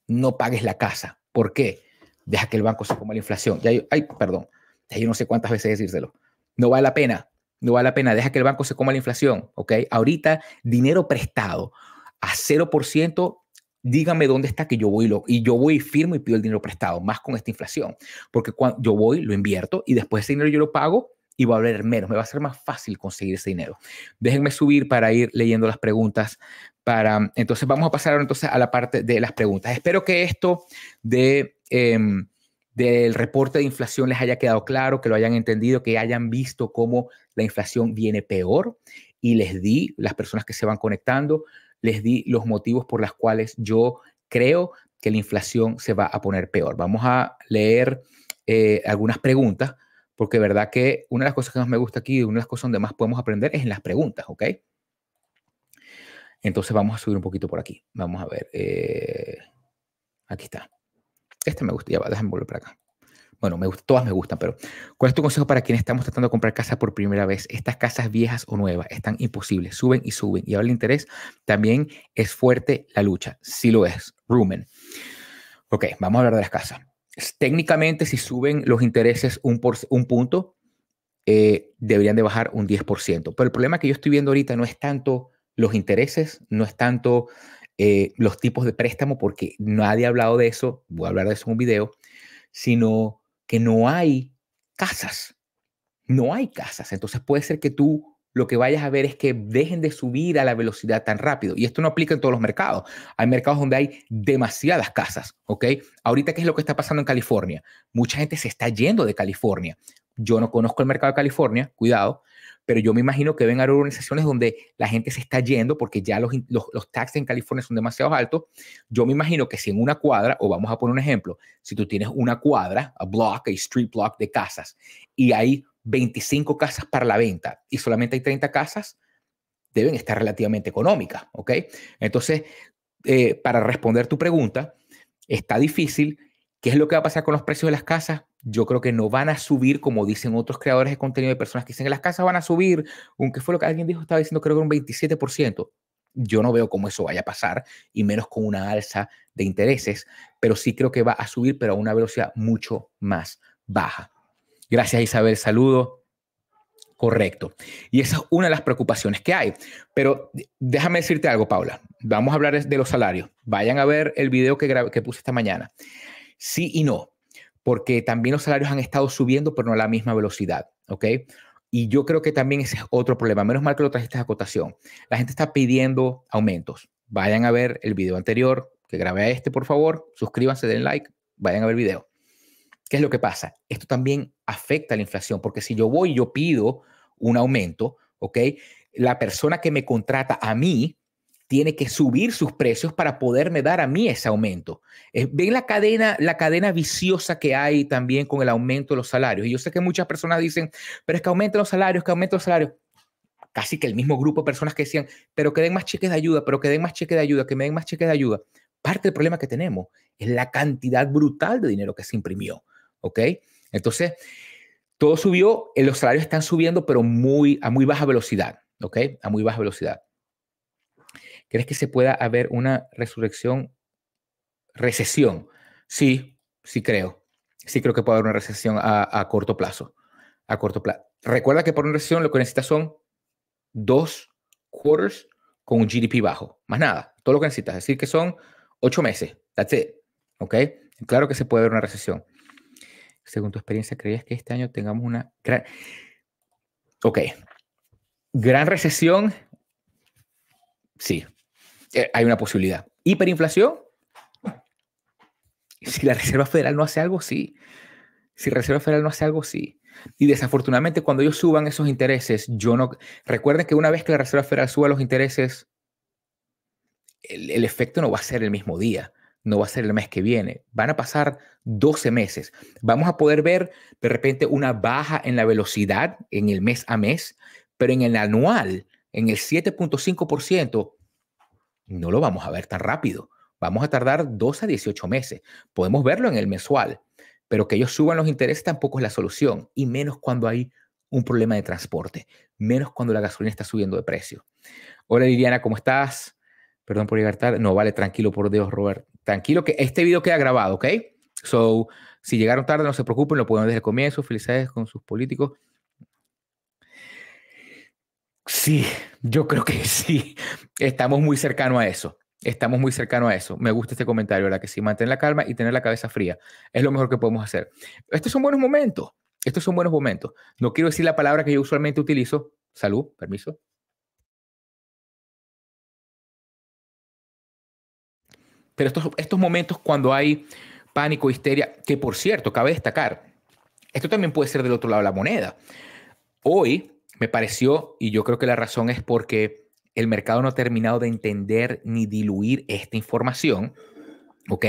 [SPEAKER 1] no pagues la casa. ¿Por qué? Deja que el banco se coma la inflación. ay, perdón, yo no sé cuántas veces decírselo. No vale la pena, no vale la pena, deja que el banco se coma la inflación, ¿ok? Ahorita, dinero prestado a 0%, dígame dónde está que yo voy lo, y yo voy firmo y pido el dinero prestado, más con esta inflación, porque cuando yo voy, lo invierto y después ese dinero yo lo pago y va a valer menos, me va a ser más fácil conseguir ese dinero. Déjenme subir para ir leyendo las preguntas entonces vamos a pasar entonces a la parte de las preguntas. Espero que esto de, em, del reporte de inflación les haya quedado claro, que lo hayan entendido, que hayan visto cómo la inflación viene peor y les di, las personas que se van conectando, les di los motivos por los cuales yo creo que la inflación se va a poner peor. Vamos a leer eh, algunas preguntas, porque verdad que una de las cosas que más me gusta aquí, una de las cosas donde más podemos aprender es en las preguntas, ¿ok? Entonces vamos a subir un poquito por aquí. Vamos a ver. Eh, aquí está. Este me gusta. Ya va, déjame volver para acá. Bueno, todas me gustan, pero ¿cuál es tu consejo para quienes estamos tratando de comprar casa por primera vez? Estas casas viejas o nuevas están imposibles, suben y suben. Y ahora el interés también es fuerte la lucha. Sí lo es. Rumen. Ok, vamos a hablar de las casas. Técnicamente, si suben los intereses un, punto, eh, deberían de bajar un 10%. Pero el problema que yo estoy viendo ahorita no es tanto los intereses, no es tanto eh, los tipos de préstamo, porque nadie ha hablado de eso, voy a hablar de eso en un video, sino que no hay casas, no hay casas. Entonces puede ser que tú lo que vayas a ver es que dejen de subir a la velocidad tan rápido. Y esto no aplica en todos los mercados. Hay mercados donde hay demasiadas casas, ¿ok? Ahorita, ¿qué es lo que está pasando en California? Mucha gente se está yendo de California. Yo no conozco el mercado de California, cuidado, pero yo me imagino que deben haber organizaciones donde la gente se está yendo porque ya los, los, taxes en California son demasiado altos. Yo me imagino que si en una cuadra, o vamos a poner un ejemplo, si tú tienes una cuadra, a block, a street block de casas, y hay 25 casas para la venta y solamente hay 30 casas, deben estar relativamente económicas, ¿ok? Entonces, eh, para responder tu pregunta, está difícil. ¿Qué es lo que va a pasar con los precios de las casas? yo creo que no van a subir, como dicen otros creadores de contenido de personas que dicen que las casas van a subir, aunque fue lo que alguien dijo, estaba diciendo creo que un 27%. Yo no veo cómo eso vaya a pasar, y menos con una alza de intereses, pero sí creo que va a subir, pero a una velocidad mucho más baja. Gracias Isabel, saludo. Correcto. Y esa es una de las preocupaciones que hay. Pero déjame decirte algo, Paula. Vamos a hablar de los salarios. Vayan a ver el video que, que puse esta mañana. Sí y no porque también los salarios han estado subiendo, pero no a la misma velocidad, ¿ok? Y yo creo que también ese es otro problema. Menos mal que lo trajiste a acotación. La gente está pidiendo aumentos. Vayan a ver el video anterior que grabé este, por favor. Suscríbanse, den like, vayan a ver el video. ¿Qué es lo que pasa? Esto también afecta a la inflación, porque si yo voy y yo pido un aumento, ¿ok? La persona que me contrata a mí tiene que subir sus precios para poderme dar a mí ese aumento. Eh, ven la cadena, la cadena viciosa que hay también con el aumento de los salarios. Y yo sé que muchas personas dicen, pero es que aumenten los salarios, que aumenten los salarios. Casi que el mismo grupo de personas que decían, pero que den más cheques de ayuda, pero que den más cheques de ayuda, que me den más cheques de ayuda. Parte del problema que tenemos es la cantidad brutal de dinero que se imprimió. ¿Ok? Entonces, todo subió, eh, los salarios están subiendo, pero muy, a muy baja velocidad. ¿Ok? A muy baja velocidad. ¿Crees que se pueda haber una resurrección, recesión? Sí, sí creo. Sí creo que puede haber una recesión a, corto plazo. A corto plazo. Recuerda que por una recesión lo que necesitas son dos quarters con un GDP bajo. Más nada. Todo lo que necesitas. Es decir, que son ocho meses. That's it. ¿Ok? Claro que se puede haber una recesión. Según tu experiencia, ¿creías que este año tengamos una gran... Ok. Gran recesión. Sí. Eh, hay una posibilidad. Hiperinflación, si la Reserva Federal no hace algo, sí. Si la Reserva Federal no hace algo, sí. Y desafortunadamente, cuando ellos suban esos intereses, yo no. Recuerden que una vez que la Reserva Federal suba los intereses, el, el, efecto no va a ser el mismo día, no va a ser el mes que viene. Van a pasar 12 meses. Vamos a poder ver de repente una baja en la velocidad en el mes a mes, pero en el anual, en el 7.5%, no lo vamos a ver tan rápido. Vamos a tardar 2 a 18 meses. Podemos verlo en el mensual, pero que ellos suban los intereses tampoco es la solución, y menos cuando hay un problema de transporte, menos cuando la gasolina está subiendo de precio. Hola Liliana, ¿cómo estás? Perdón por llegar tarde. No, vale, tranquilo, por Dios, Robert. Tranquilo, que este video queda grabado, ¿ok? So, si llegaron tarde, no se preocupen, lo pueden desde el comienzo. Felicidades con sus políticos. Sí, yo creo que sí. Estamos muy cercano a eso. Estamos muy cercano a eso. Me gusta este comentario, la Que sí, mantener la calma y tener la cabeza fría. Es lo mejor que podemos hacer. Estos son buenos momentos. Estos son buenos momentos. No quiero decir la palabra que yo usualmente utilizo. Salud, permiso. Pero estos, estos momentos cuando hay pánico, histeria, que por cierto, cabe destacar, esto también puede ser del otro lado de la moneda. Hoy, me pareció, y yo creo que la razón es porque el mercado no ha terminado de entender ni diluir esta información. ¿Ok?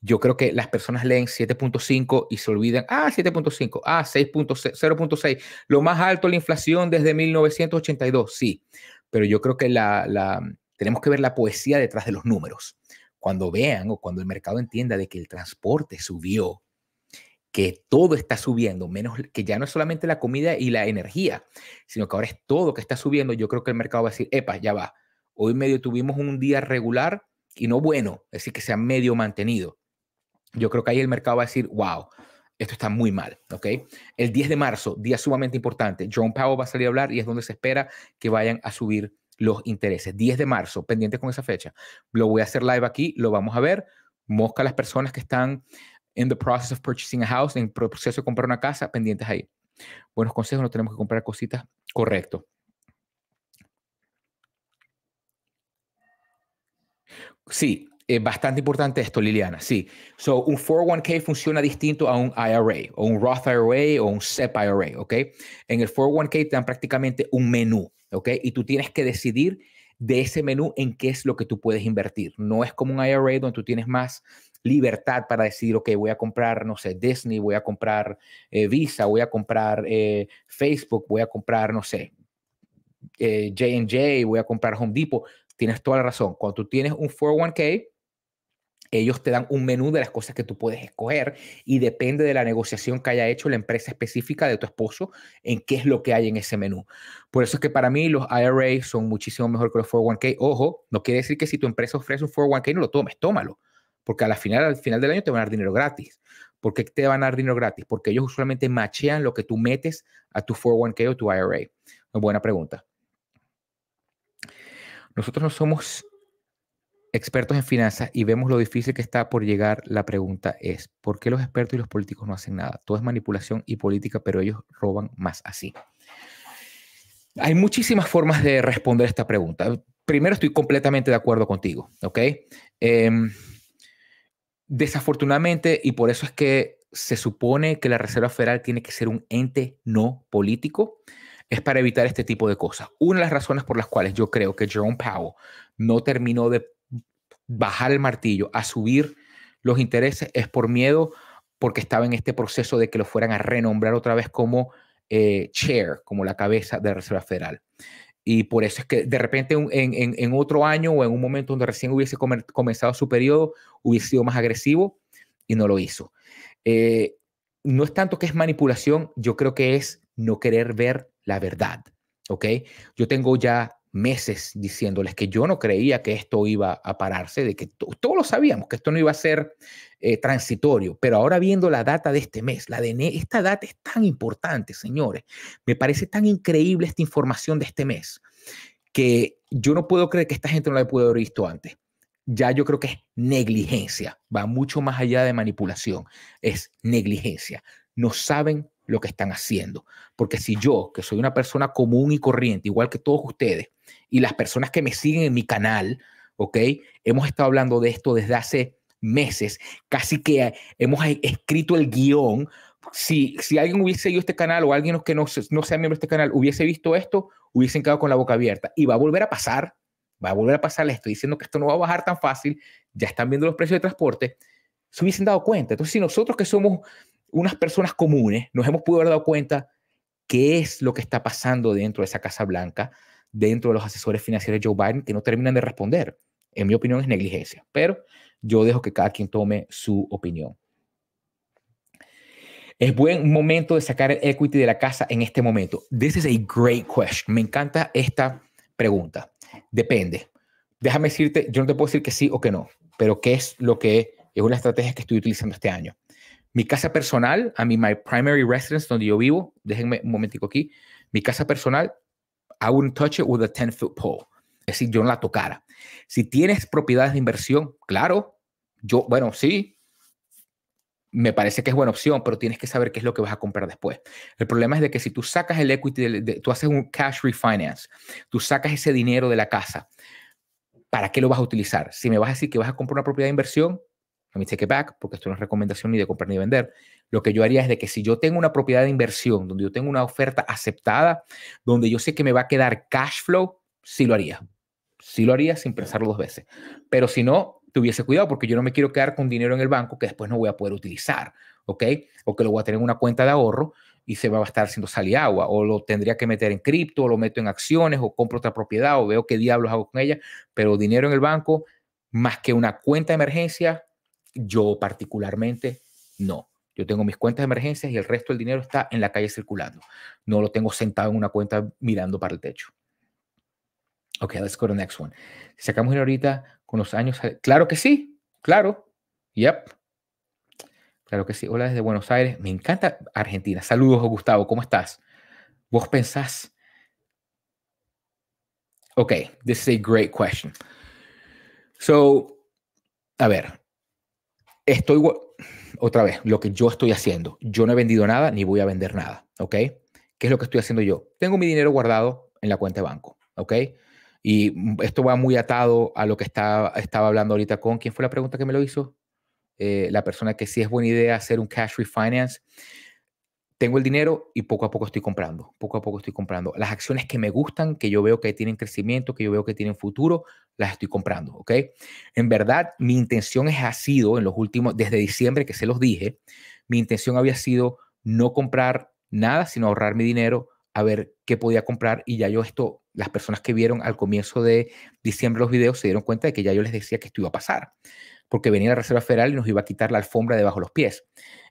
[SPEAKER 1] Yo creo que las personas leen 7.5 y se olvidan, ah, 7.5, ah, 0.6, lo más alto la inflación desde 1982, sí, pero yo creo que la, la, tenemos que ver la poesía detrás de los números. Cuando vean o cuando el mercado entienda de que el transporte subió, que todo está subiendo, menos que ya no es solamente la comida y la energía, sino que ahora es todo que está subiendo, yo creo que el mercado va a decir, epa, ya va, hoy medio tuvimos un día regular y no bueno, es decir, que sea medio mantenido. Yo creo que ahí el mercado va a decir, wow, esto está muy mal, ¿ok? El 10 de marzo, día sumamente importante, John Powell va a salir a hablar y es donde se espera que vayan a subir los intereses. 10 de marzo, pendiente con esa fecha. Lo voy a hacer live aquí, lo vamos a ver. Mosca las personas que están process purchasing a house, en el proceso de comprar una casa, pendientes ahí. Buenos consejos, no tenemos que comprar cositas, correcto. Sí, es bastante importante esto, Liliana, sí. So, un 401k funciona distinto a un IRA, o un Roth IRA, o un SEP IRA, ¿ok? En el 401k te dan prácticamente un menú, ¿ok? Y tú tienes que decidir de ese menú en qué es lo que tú puedes invertir. No es como un IRA donde tú tienes más libertad para decidir, ok, voy a comprar, no sé, Disney, voy a comprar eh, Visa, voy a comprar eh, Facebook, voy a comprar, no sé, JJ, eh, voy a comprar Home Depot. Tienes toda la razón. Cuando tú tienes un 401k, ellos te dan un menú de las cosas que tú puedes escoger y depende de la negociación que haya hecho la empresa específica de tu esposo en qué es lo que hay en ese menú. Por eso es que para mí los IRA son muchísimo mejor que los 401k. Ojo, no quiere decir que si tu empresa ofrece un 401k no lo tomes, tómalo porque al final, al final del año te van a dar dinero gratis. ¿Por qué te van a dar dinero gratis? Porque ellos usualmente machean lo que tú metes a tu 401k o tu IRA. Una buena pregunta. Nosotros no somos expertos en finanzas y vemos lo difícil que está por llegar, la pregunta es, ¿por qué los expertos y los políticos no hacen nada? Todo es manipulación y política, pero ellos roban más así. Hay muchísimas formas de responder esta pregunta. Primero, estoy completamente de acuerdo contigo, ¿ok? Em, Desafortunadamente, y por eso es que se supone que la Reserva Federal tiene que ser un ente no político, es para evitar este tipo de cosas. Una de las razones por las cuales yo creo que Jerome Powell no terminó de bajar el martillo, a subir los intereses, es por miedo, porque estaba en este proceso de que lo fueran a renombrar otra vez como eh, chair, como la cabeza de la Reserva Federal. Y por eso es que de repente en, otro año o en un momento donde recién hubiese comenzado su periodo, hubiese sido más agresivo y no lo hizo. Eh, no es tanto que es manipulación, yo creo que es no querer ver la verdad. ¿Ok? Yo tengo ya meses diciéndoles que yo no creía que esto iba a pararse, de que todos lo sabíamos, que esto no iba a ser eh, transitorio, pero ahora viendo la data de este mes, la de esta data es tan importante, señores, me parece tan increíble esta información de este mes, que yo no puedo creer que esta gente no la podido haber visto antes. Ya yo creo que es negligencia, va mucho más allá de manipulación, es negligencia. No saben lo que están haciendo. Porque si yo, que soy una persona común y corriente, igual que todos ustedes, y las personas que me siguen en mi canal, ¿ok? Hemos estado hablando de esto desde hace meses, casi que hemos e, escrito el guión. Si, si alguien hubiese ido a este canal o alguien que no, no sea miembro de este canal hubiese visto esto, hubiesen quedado con la boca abierta. Y va a volver a pasar, va a volver a pasar, esto, estoy diciendo que esto no va a bajar tan fácil, ya están viendo los precios de transporte, se hubiesen dado cuenta. Entonces, si nosotros que somos unas personas comunes nos hemos podido haber dado cuenta qué es lo que está pasando dentro de esa Casa Blanca, dentro de los asesores financieros de Joe Biden, que no terminan de responder. En mi opinión es negligencia, pero yo dejo que cada quien tome su opinión. ¿Es buen momento de sacar el equity de la casa en este momento? This is a great question. Me encanta esta pregunta. Depende. Déjame decirte, yo no te puedo decir que sí o que no, pero qué es lo que es una estrategia que estoy utilizando este año. Mi casa personal, a mí, my primary residence, donde yo vivo, déjenme un momentico aquí, mi casa personal, I wouldn't touch it with a 10-foot pole. Es decir, yo no la tocara. Si tienes propiedades de inversión, claro, yo, bueno, sí, me parece que es buena opción, pero tienes que saber qué es lo que vas a comprar después. El problema es de que si tú sacas el equity, de, tú haces un cash refinance, tú sacas ese dinero de la casa, ¿para qué lo vas a utilizar? Si me vas a decir que vas a comprar una propiedad de inversión, a mi take it back, porque esto no es recomendación ni de comprar ni de vender. Lo que yo haría es de que si yo tengo una propiedad de inversión, donde yo tengo una oferta aceptada, donde yo sé que me va a quedar cash flow, sí lo haría. Sí lo haría sin pensarlo dos veces. Pero si no, tuviese cuidado porque yo no me quiero quedar con dinero en el banco que después no voy a poder utilizar, ¿ok? O que lo voy a tener en una cuenta de ahorro y se va a estar haciendo sal y agua, o lo tendría que meter en cripto, o lo meto en acciones, o compro otra propiedad, o veo qué diablos hago con ella, pero dinero en el banco, más que una cuenta de emergencia, yo particularmente no. Yo tengo mis cuentas de emergencias y el resto del dinero está en la calle circulando. No lo tengo sentado en una cuenta mirando para el techo. Ok, let's go to the next one. sacamos dinero ahorita con los años, eh, claro que sí, claro. Yep. Claro que sí. Hola desde Buenos Aires. Me encanta Argentina. Saludos, Gustavo. ¿Cómo estás? ¿Vos pensás? Ok, this is a great question. So, a ver, estoy, otra vez, lo que yo estoy haciendo. Yo no he vendido nada ni voy a vender nada, ¿ok? ¿Qué es lo que estoy haciendo yo? Tengo mi dinero guardado en la cuenta de banco, ¿ok? Y esto va muy atado a lo que estaba hablando ahorita con, ¿quién fue la pregunta que me lo hizo? Eh, la persona que sí es buena idea hacer un cash refinance tengo el dinero y poco a poco estoy comprando, poco a poco estoy comprando. Las acciones que me gustan, que yo veo que tienen crecimiento, que yo veo que tienen futuro, las estoy comprando, ¿ok? En verdad, mi intención ha sido en los últimos, desde diciembre que se los dije, mi intención había sido no comprar nada, sino ahorrar mi dinero, a ver qué podía comprar y ya yo esto, las personas que vieron al comienzo de diciembre los videos se dieron cuenta de que ya yo les decía que esto iba a pasar, porque venía la Reserva Federal y nos iba a quitar la alfombra debajo de los pies.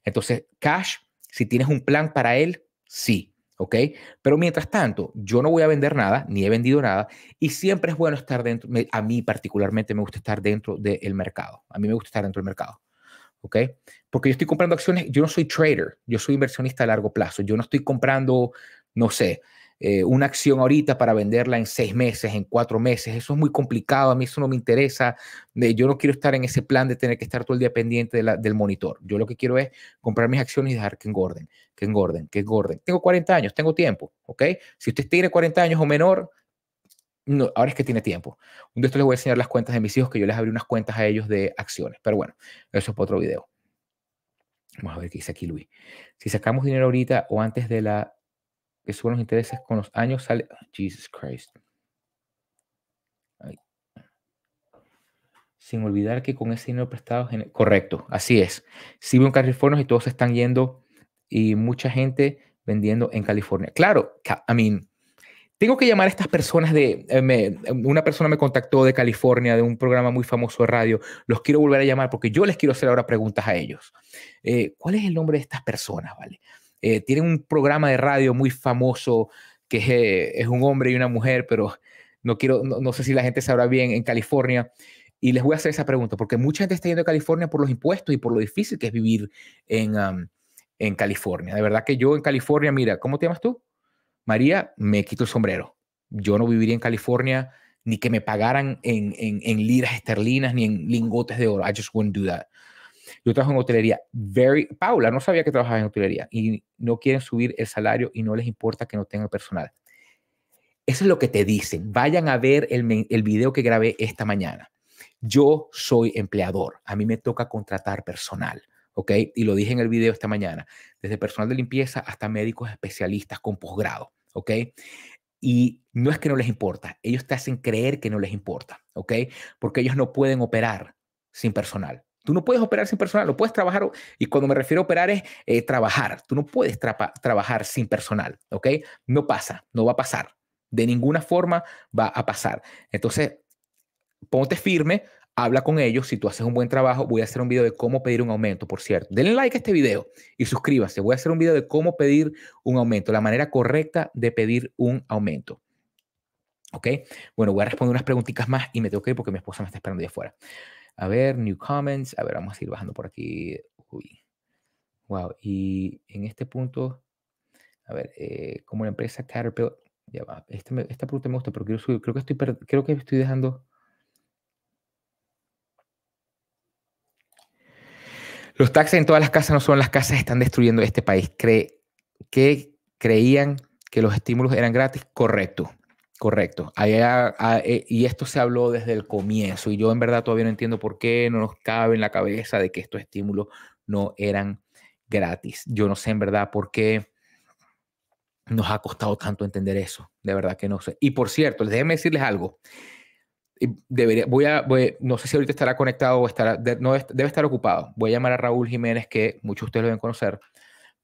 [SPEAKER 1] Entonces, cash si tienes un plan para él, sí, ¿ok? Pero mientras tanto, yo no voy a vender nada, ni he vendido nada, y siempre es bueno estar dentro, a mí particularmente me gusta estar dentro del mercado, a mí me gusta estar dentro del mercado, ¿ok? Porque yo estoy comprando acciones, yo no soy trader, yo soy inversionista a largo plazo, yo no estoy comprando, no sé, eh, una acción ahorita para venderla en seis meses, en cuatro meses. Eso es muy complicado, a mí eso no me interesa. Eh, yo no quiero estar en ese plan de tener que estar todo el día pendiente del monitor. Yo lo que quiero es comprar mis acciones y dejar que engorden, que engorden, que engorden. Tengo 40 años, tengo tiempo, ¿ok? Si usted tiene 40 años o menor, no, ahora es que tiene tiempo. Un esto les voy a enseñar las cuentas de mis hijos, que yo les abrí unas cuentas a ellos de acciones. Pero bueno, eso es para otro video. Vamos a ver qué dice aquí Luis. Si sacamos dinero ahorita o antes de la que suben los intereses con los años, sale. Ah, Jesus Christ. Sin olvidar que con ese dinero prestado. Correcto, así es. Si un California y todos están yendo y mucha gente vendiendo en California. Claro, I mean, tengo que llamar a estas personas de, eh, una persona me contactó de California, de un programa muy famoso de radio, los quiero volver a llamar porque yo les quiero hacer ahora preguntas a ellos. Eh, ¿Cuál es el nombre de estas personas, vale? Eh, tienen un programa de radio muy famoso que eh, es, un hombre y una mujer, pero no quiero, no, sé si la gente sabrá bien en California. Y les voy a hacer esa pregunta, porque mucha gente está yendo a California por los impuestos y por lo difícil que es vivir en, en California. De verdad que yo en California, mira, ¿cómo te llamas tú? María, me quito el sombrero. Yo no viviría en California ni que me pagaran en, en liras esterlinas ni en lingotes de oro. I just wouldn't do that. Yo trabajo en hotelería. Very, Paula no sabía que trabajaba en hotelería y no quieren subir el salario y no les importa que no tenga personal. Eso es lo que te dicen. Vayan a ver el, el video que grabé esta mañana. Yo soy empleador. A mí me toca contratar personal. ¿Ok? Y lo dije en el video esta mañana. Desde personal de limpieza hasta médicos especialistas con posgrado. ¿Ok? Y no es que no les importa, ellos te hacen creer que no les importa, ¿ok? Porque ellos no pueden operar sin personal. Tú no puedes operar sin personal, no puedes trabajar. Y cuando me refiero a operar es eh, trabajar. Tú no puedes trabajar sin personal, ¿ok? No pasa, no va a pasar. De ninguna forma va a pasar. Entonces, ponte firme, habla con ellos. Si tú haces un buen trabajo, voy a hacer un video de cómo pedir un aumento, por cierto. Denle like a este video y suscríbase. Voy a hacer un video de cómo pedir un aumento, la manera correcta de pedir un aumento. ¿Ok? Bueno, voy a responder unas preguntitas más y me tengo que ir porque mi esposa me está esperando de afuera. A ver, new comments. A ver, vamos a ir bajando por aquí. Uy. Wow. Y en este punto, a ver, eh, como la empresa Caterpillar. Ya va. esta este pregunta me gusta, pero quiero subir. Creo que estoy, creo que estoy dejando. Los taxes en todas las casas no son las casas, están destruyendo este país. ¿Qué creían que los estímulos eran gratis, correcto. Correcto. Eh, y esto se habló desde el comienzo y yo en verdad todavía no entiendo por qué no nos cabe en la cabeza de que estos estímulos no eran gratis. Yo no sé en verdad por qué nos ha costado tanto entender eso. De verdad que no sé. Y por cierto, déjenme decirles algo. Debería, voy a, no sé si ahorita estará conectado o estará, debe estar ocupado. Voy a llamar a Raúl Jiménez, que muchos de ustedes lo deben conocer,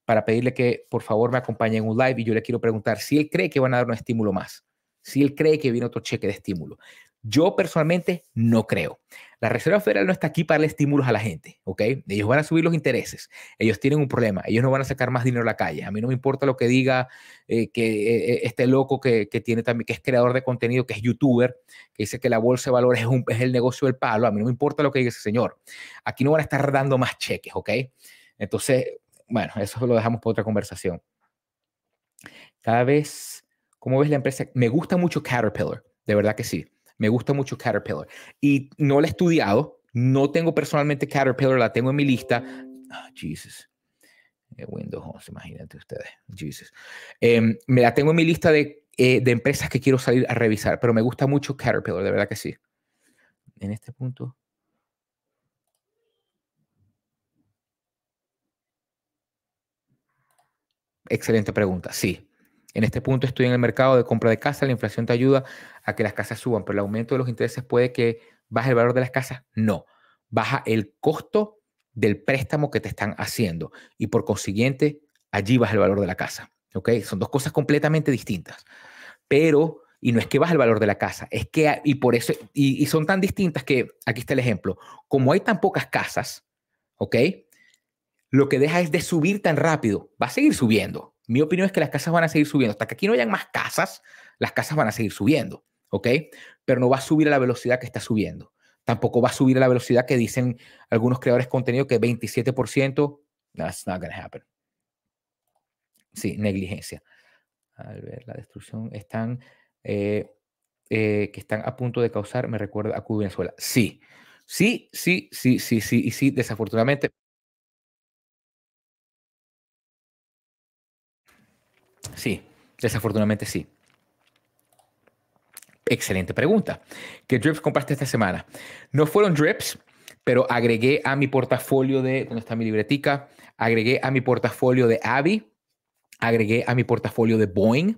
[SPEAKER 1] para pedirle que por favor me acompañe en un live y yo le quiero preguntar si él cree que van a dar un estímulo más si él cree que viene otro cheque de estímulo. Yo personalmente no creo. La Reserva Federal no está aquí para darle estímulos a la gente, ¿ok? Ellos van a subir los intereses, ellos tienen un problema, ellos no van a sacar más dinero a la calle. A mí no me importa lo que diga eh, que eh, eh, este loco que, tiene también, que es creador de contenido, que es youtuber, que dice que la bolsa de valores es, es el negocio del palo. A mí no me importa lo que diga ese señor. Aquí no van a estar dando más cheques, ¿ok? Entonces, bueno, eso lo dejamos para otra conversación. Cada vez ¿Cómo ves la empresa? Me gusta mucho Caterpillar, de verdad que sí. Me gusta mucho Caterpillar. Y no la he estudiado, no tengo personalmente Caterpillar, la tengo en mi lista. Ah, Jesus. Eh, Windows 11, imagínate ustedes. Jesus. Em, me la tengo en mi lista de, eh, de empresas que quiero salir a revisar, pero me gusta mucho Caterpillar, de verdad que sí. En este punto. Excelente pregunta, sí. En este punto estoy en el mercado de compra de casa, la inflación te ayuda a que las casas suban, pero el aumento de los intereses puede que baje el valor de las casas. No, baja el costo del préstamo que te están haciendo y por consiguiente allí baja el valor de la casa. ¿Ok? Son dos cosas completamente distintas. Pero, y no es que baje el valor de la casa, es que, y por eso, y, son tan distintas que, aquí está el ejemplo, como hay tan pocas casas, ¿ok? Lo que deja es de subir tan rápido, va a seguir subiendo, mi opinión es que las casas van a seguir subiendo. Hasta que aquí no hayan más casas, las casas van a seguir subiendo, ¿ok? Pero no va a subir a la velocidad que está subiendo. Tampoco va a subir a la velocidad que dicen algunos creadores de contenido que 27%, that's not gonna happen. Sí, negligencia. A ver la destrucción, están, eh, eh, que están a punto de causar, me recuerda a Cuba y Venezuela. Sí, sí, sí, sí, sí, sí, y sí, desafortunadamente Sí, desafortunadamente sí. Excelente pregunta. ¿Qué drips compraste esta semana? No fueron drips, pero agregué a mi portafolio de, ¿dónde está mi libretica? Agregué a mi portafolio de Avi, agregué a mi portafolio de Boeing,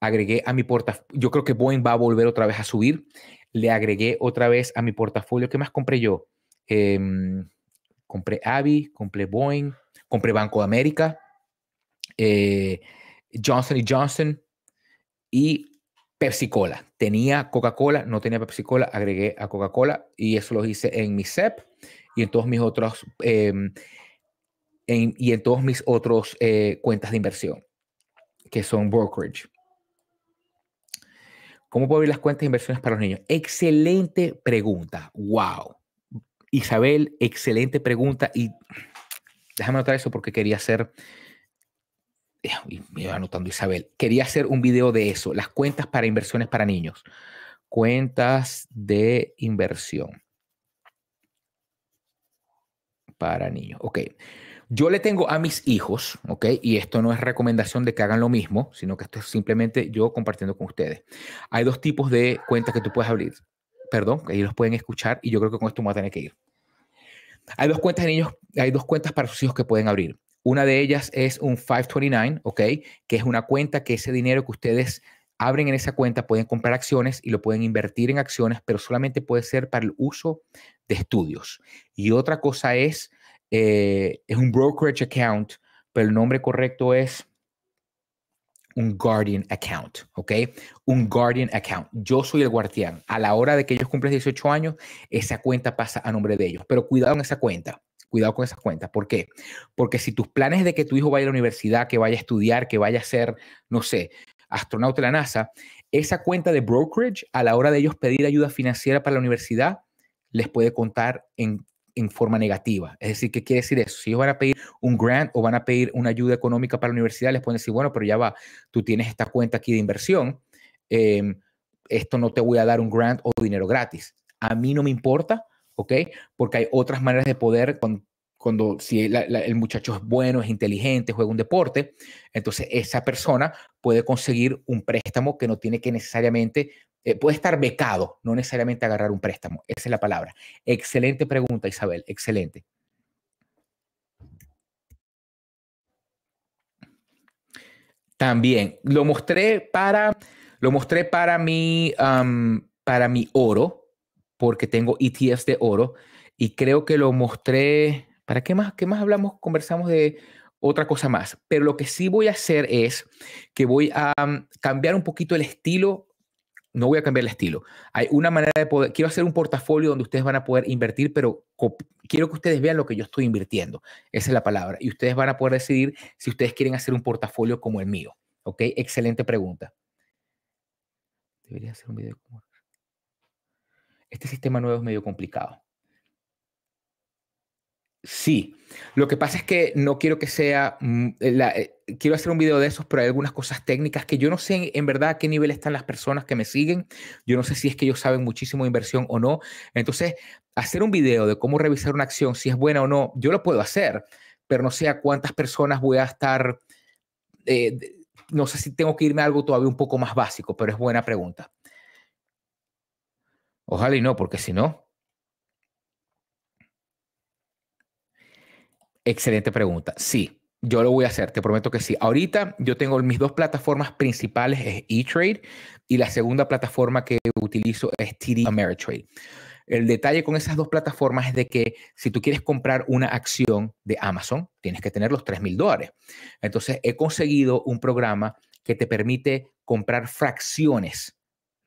[SPEAKER 1] agregué a mi portafolio, yo creo que Boeing va a volver otra vez a subir, le agregué otra vez a mi portafolio, ¿qué más compré yo? Em, compré Avi, compré Boeing, compré Banco de América, eh, Johnson y Johnson y Pepsi Cola. Tenía Coca-Cola, no tenía Pepsi Cola, agregué a Coca-Cola y eso lo hice en mi CEP y en todos mis otros, em, y en todos mis otros eh, cuentas de inversión, que son brokerage. ¿Cómo puedo abrir las cuentas de inversiones para los niños? Excelente pregunta. Wow. Isabel, excelente pregunta. Y déjame notar eso porque quería hacer y me iba anotando Isabel, quería hacer un video de eso, las cuentas para inversiones para niños, cuentas de inversión para niños. Ok, yo le tengo a mis hijos, ok, y esto no es recomendación de que hagan lo mismo, sino que esto es simplemente yo compartiendo con ustedes. Hay dos tipos de cuentas que tú puedes abrir, perdón, que ellos los pueden escuchar y yo creo que con esto me voy a tener que ir. Hay dos cuentas de niños, hay dos cuentas para sus hijos que pueden abrir. Una de ellas es un 529, ¿ok? Que es una cuenta que ese dinero que ustedes abren en esa cuenta pueden comprar acciones y lo pueden invertir en acciones, pero solamente puede ser para el uso de estudios. Y otra cosa es, eh, es un brokerage account, pero el nombre correcto es un guardian account, ¿ok? Un guardian account. Yo soy el guardián. A la hora de que ellos cumplen 18 años, esa cuenta pasa a nombre de ellos. Pero cuidado en esa cuenta, Cuidado con esas cuentas. ¿Por qué? Porque si tus planes de que tu hijo vaya a la universidad, que vaya a estudiar, que vaya a ser, no sé, astronauta de la NASA, esa cuenta de brokerage, a la hora de ellos pedir ayuda financiera para la universidad, les puede contar en, forma negativa. Es decir, ¿qué quiere decir eso? Si ellos van a pedir un grant o van a pedir una ayuda económica para la universidad, les pueden decir, bueno, pero ya va, tú tienes esta cuenta aquí de inversión, em, esto no te voy a dar un grant o dinero gratis. A mí no me importa ¿ok? Porque hay otras maneras de poder cuando, si el muchacho es bueno, es inteligente, juega un deporte, entonces esa persona puede conseguir un préstamo que no tiene que necesariamente, eh, puede estar becado, no necesariamente agarrar un préstamo. Esa es la palabra. Excelente pregunta, Isabel, excelente. También lo mostré para, lo mostré para mi, para mi oro, porque tengo ETFs de oro y creo que lo mostré. ¿Para qué más, qué más hablamos? Conversamos de otra cosa más. Pero lo que sí voy a hacer es que voy a mm, cambiar un poquito el estilo. No voy a cambiar el estilo. Hay una manera de poder. Quiero hacer un portafolio donde ustedes van a poder invertir, pero quiero que ustedes vean lo que yo estoy invirtiendo. Esa es la palabra. Y ustedes van a poder decidir si ustedes quieren hacer un portafolio como el mío. ¿Ok? Excelente pregunta. Debería hacer un video como este sistema nuevo es medio complicado. Sí, lo que pasa es que no quiero que sea, mm, eh, eh, quiero hacer un video de esos, pero hay algunas cosas técnicas que yo no sé en verdad a qué nivel están las personas que me siguen, yo no sé si es que ellos saben muchísimo de inversión o no, entonces hacer un video de cómo revisar una acción, si es buena o no, yo lo puedo hacer, pero no sé a cuántas personas voy a estar, eh, no sé si tengo que irme a algo todavía un poco más básico, pero es buena pregunta. Ojalá y no, porque si no. Excelente pregunta. Sí, yo lo voy a hacer, te prometo que sí. Ahorita yo tengo mis dos plataformas principales, es E-Trade, y la segunda plataforma que utilizo es TD Ameritrade. El detalle con esas dos plataformas es de que si tú quieres comprar una acción de Amazon, tienes que tener los 3,000 mil dólares. Entonces, he conseguido un programa que te permite comprar fracciones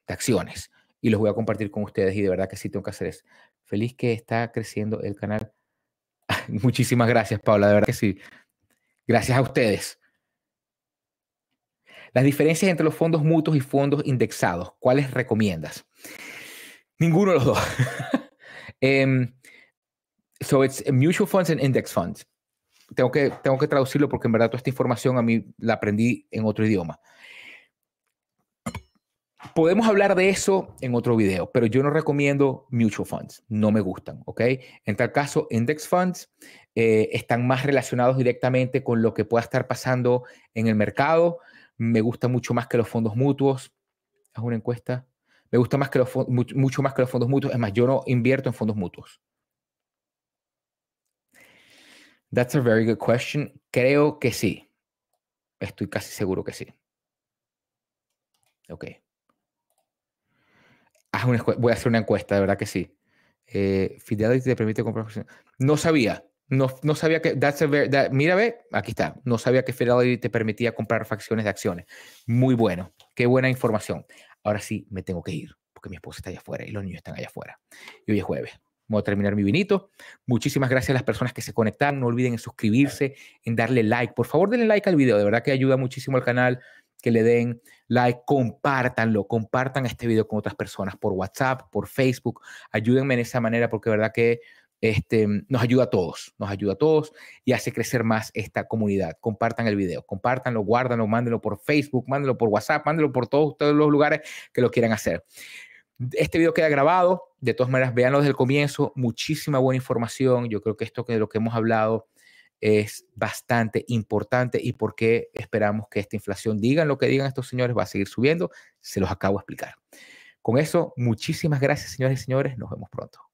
[SPEAKER 1] de acciones y los voy a compartir con ustedes y de verdad que sí tengo que hacer eso. Feliz que está creciendo el canal. Muchísimas gracias, Paula, de verdad que sí. Gracias a ustedes. Las diferencias entre los fondos mutuos y fondos indexados, ¿cuáles recomiendas? Ninguno de los dos. Em, so it's mutual funds and index funds. Tengo que, tengo que traducirlo porque en verdad toda esta información a mí la aprendí en otro idioma podemos hablar de eso en otro video, pero yo no recomiendo mutual funds, no me gustan, ¿ok? En tal caso, index funds eh, están más relacionados directamente con lo que pueda estar pasando en el mercado. Me gusta mucho más que los fondos mutuos. Haz una encuesta. Me gusta más que los, mucho más que los fondos mutuos. Es más, yo no invierto en fondos mutuos. That's a very good question. Creo que sí. Estoy casi seguro que sí. Okay voy a hacer una encuesta, de verdad que sí. Eh, Fidelity te permite comprar. No sabía, no, no sabía que. mira, ve, aquí está. No sabía que Fidelity te permitía comprar facciones de acciones. Muy bueno, qué buena información. Ahora sí, me tengo que ir, porque mi esposa está allá afuera y los niños están allá afuera. Y hoy es jueves. Voy a terminar mi vinito. Muchísimas gracias a las personas que se conectaron. No olviden suscribirse, en darle like. Por favor, denle like al video. De verdad que ayuda muchísimo al canal que le den like, compártanlo, compartan este video con otras personas por WhatsApp, por Facebook, ayúdenme de esa manera porque verdad que este, nos ayuda a todos, nos ayuda a todos y hace crecer más esta comunidad. Compartan el video, compártanlo, guárdanlo, mándenlo por Facebook, mándenlo por WhatsApp, mándenlo por todos, los lugares que lo quieran hacer. Este video queda grabado, de todas maneras, véanlo desde el comienzo, muchísima buena información, yo creo que esto que de lo que hemos hablado es bastante importante y por qué esperamos que esta inflación, digan lo que digan estos señores, va a seguir subiendo, se los acabo de explicar. Con eso, muchísimas gracias, señores y señores. Nos vemos pronto.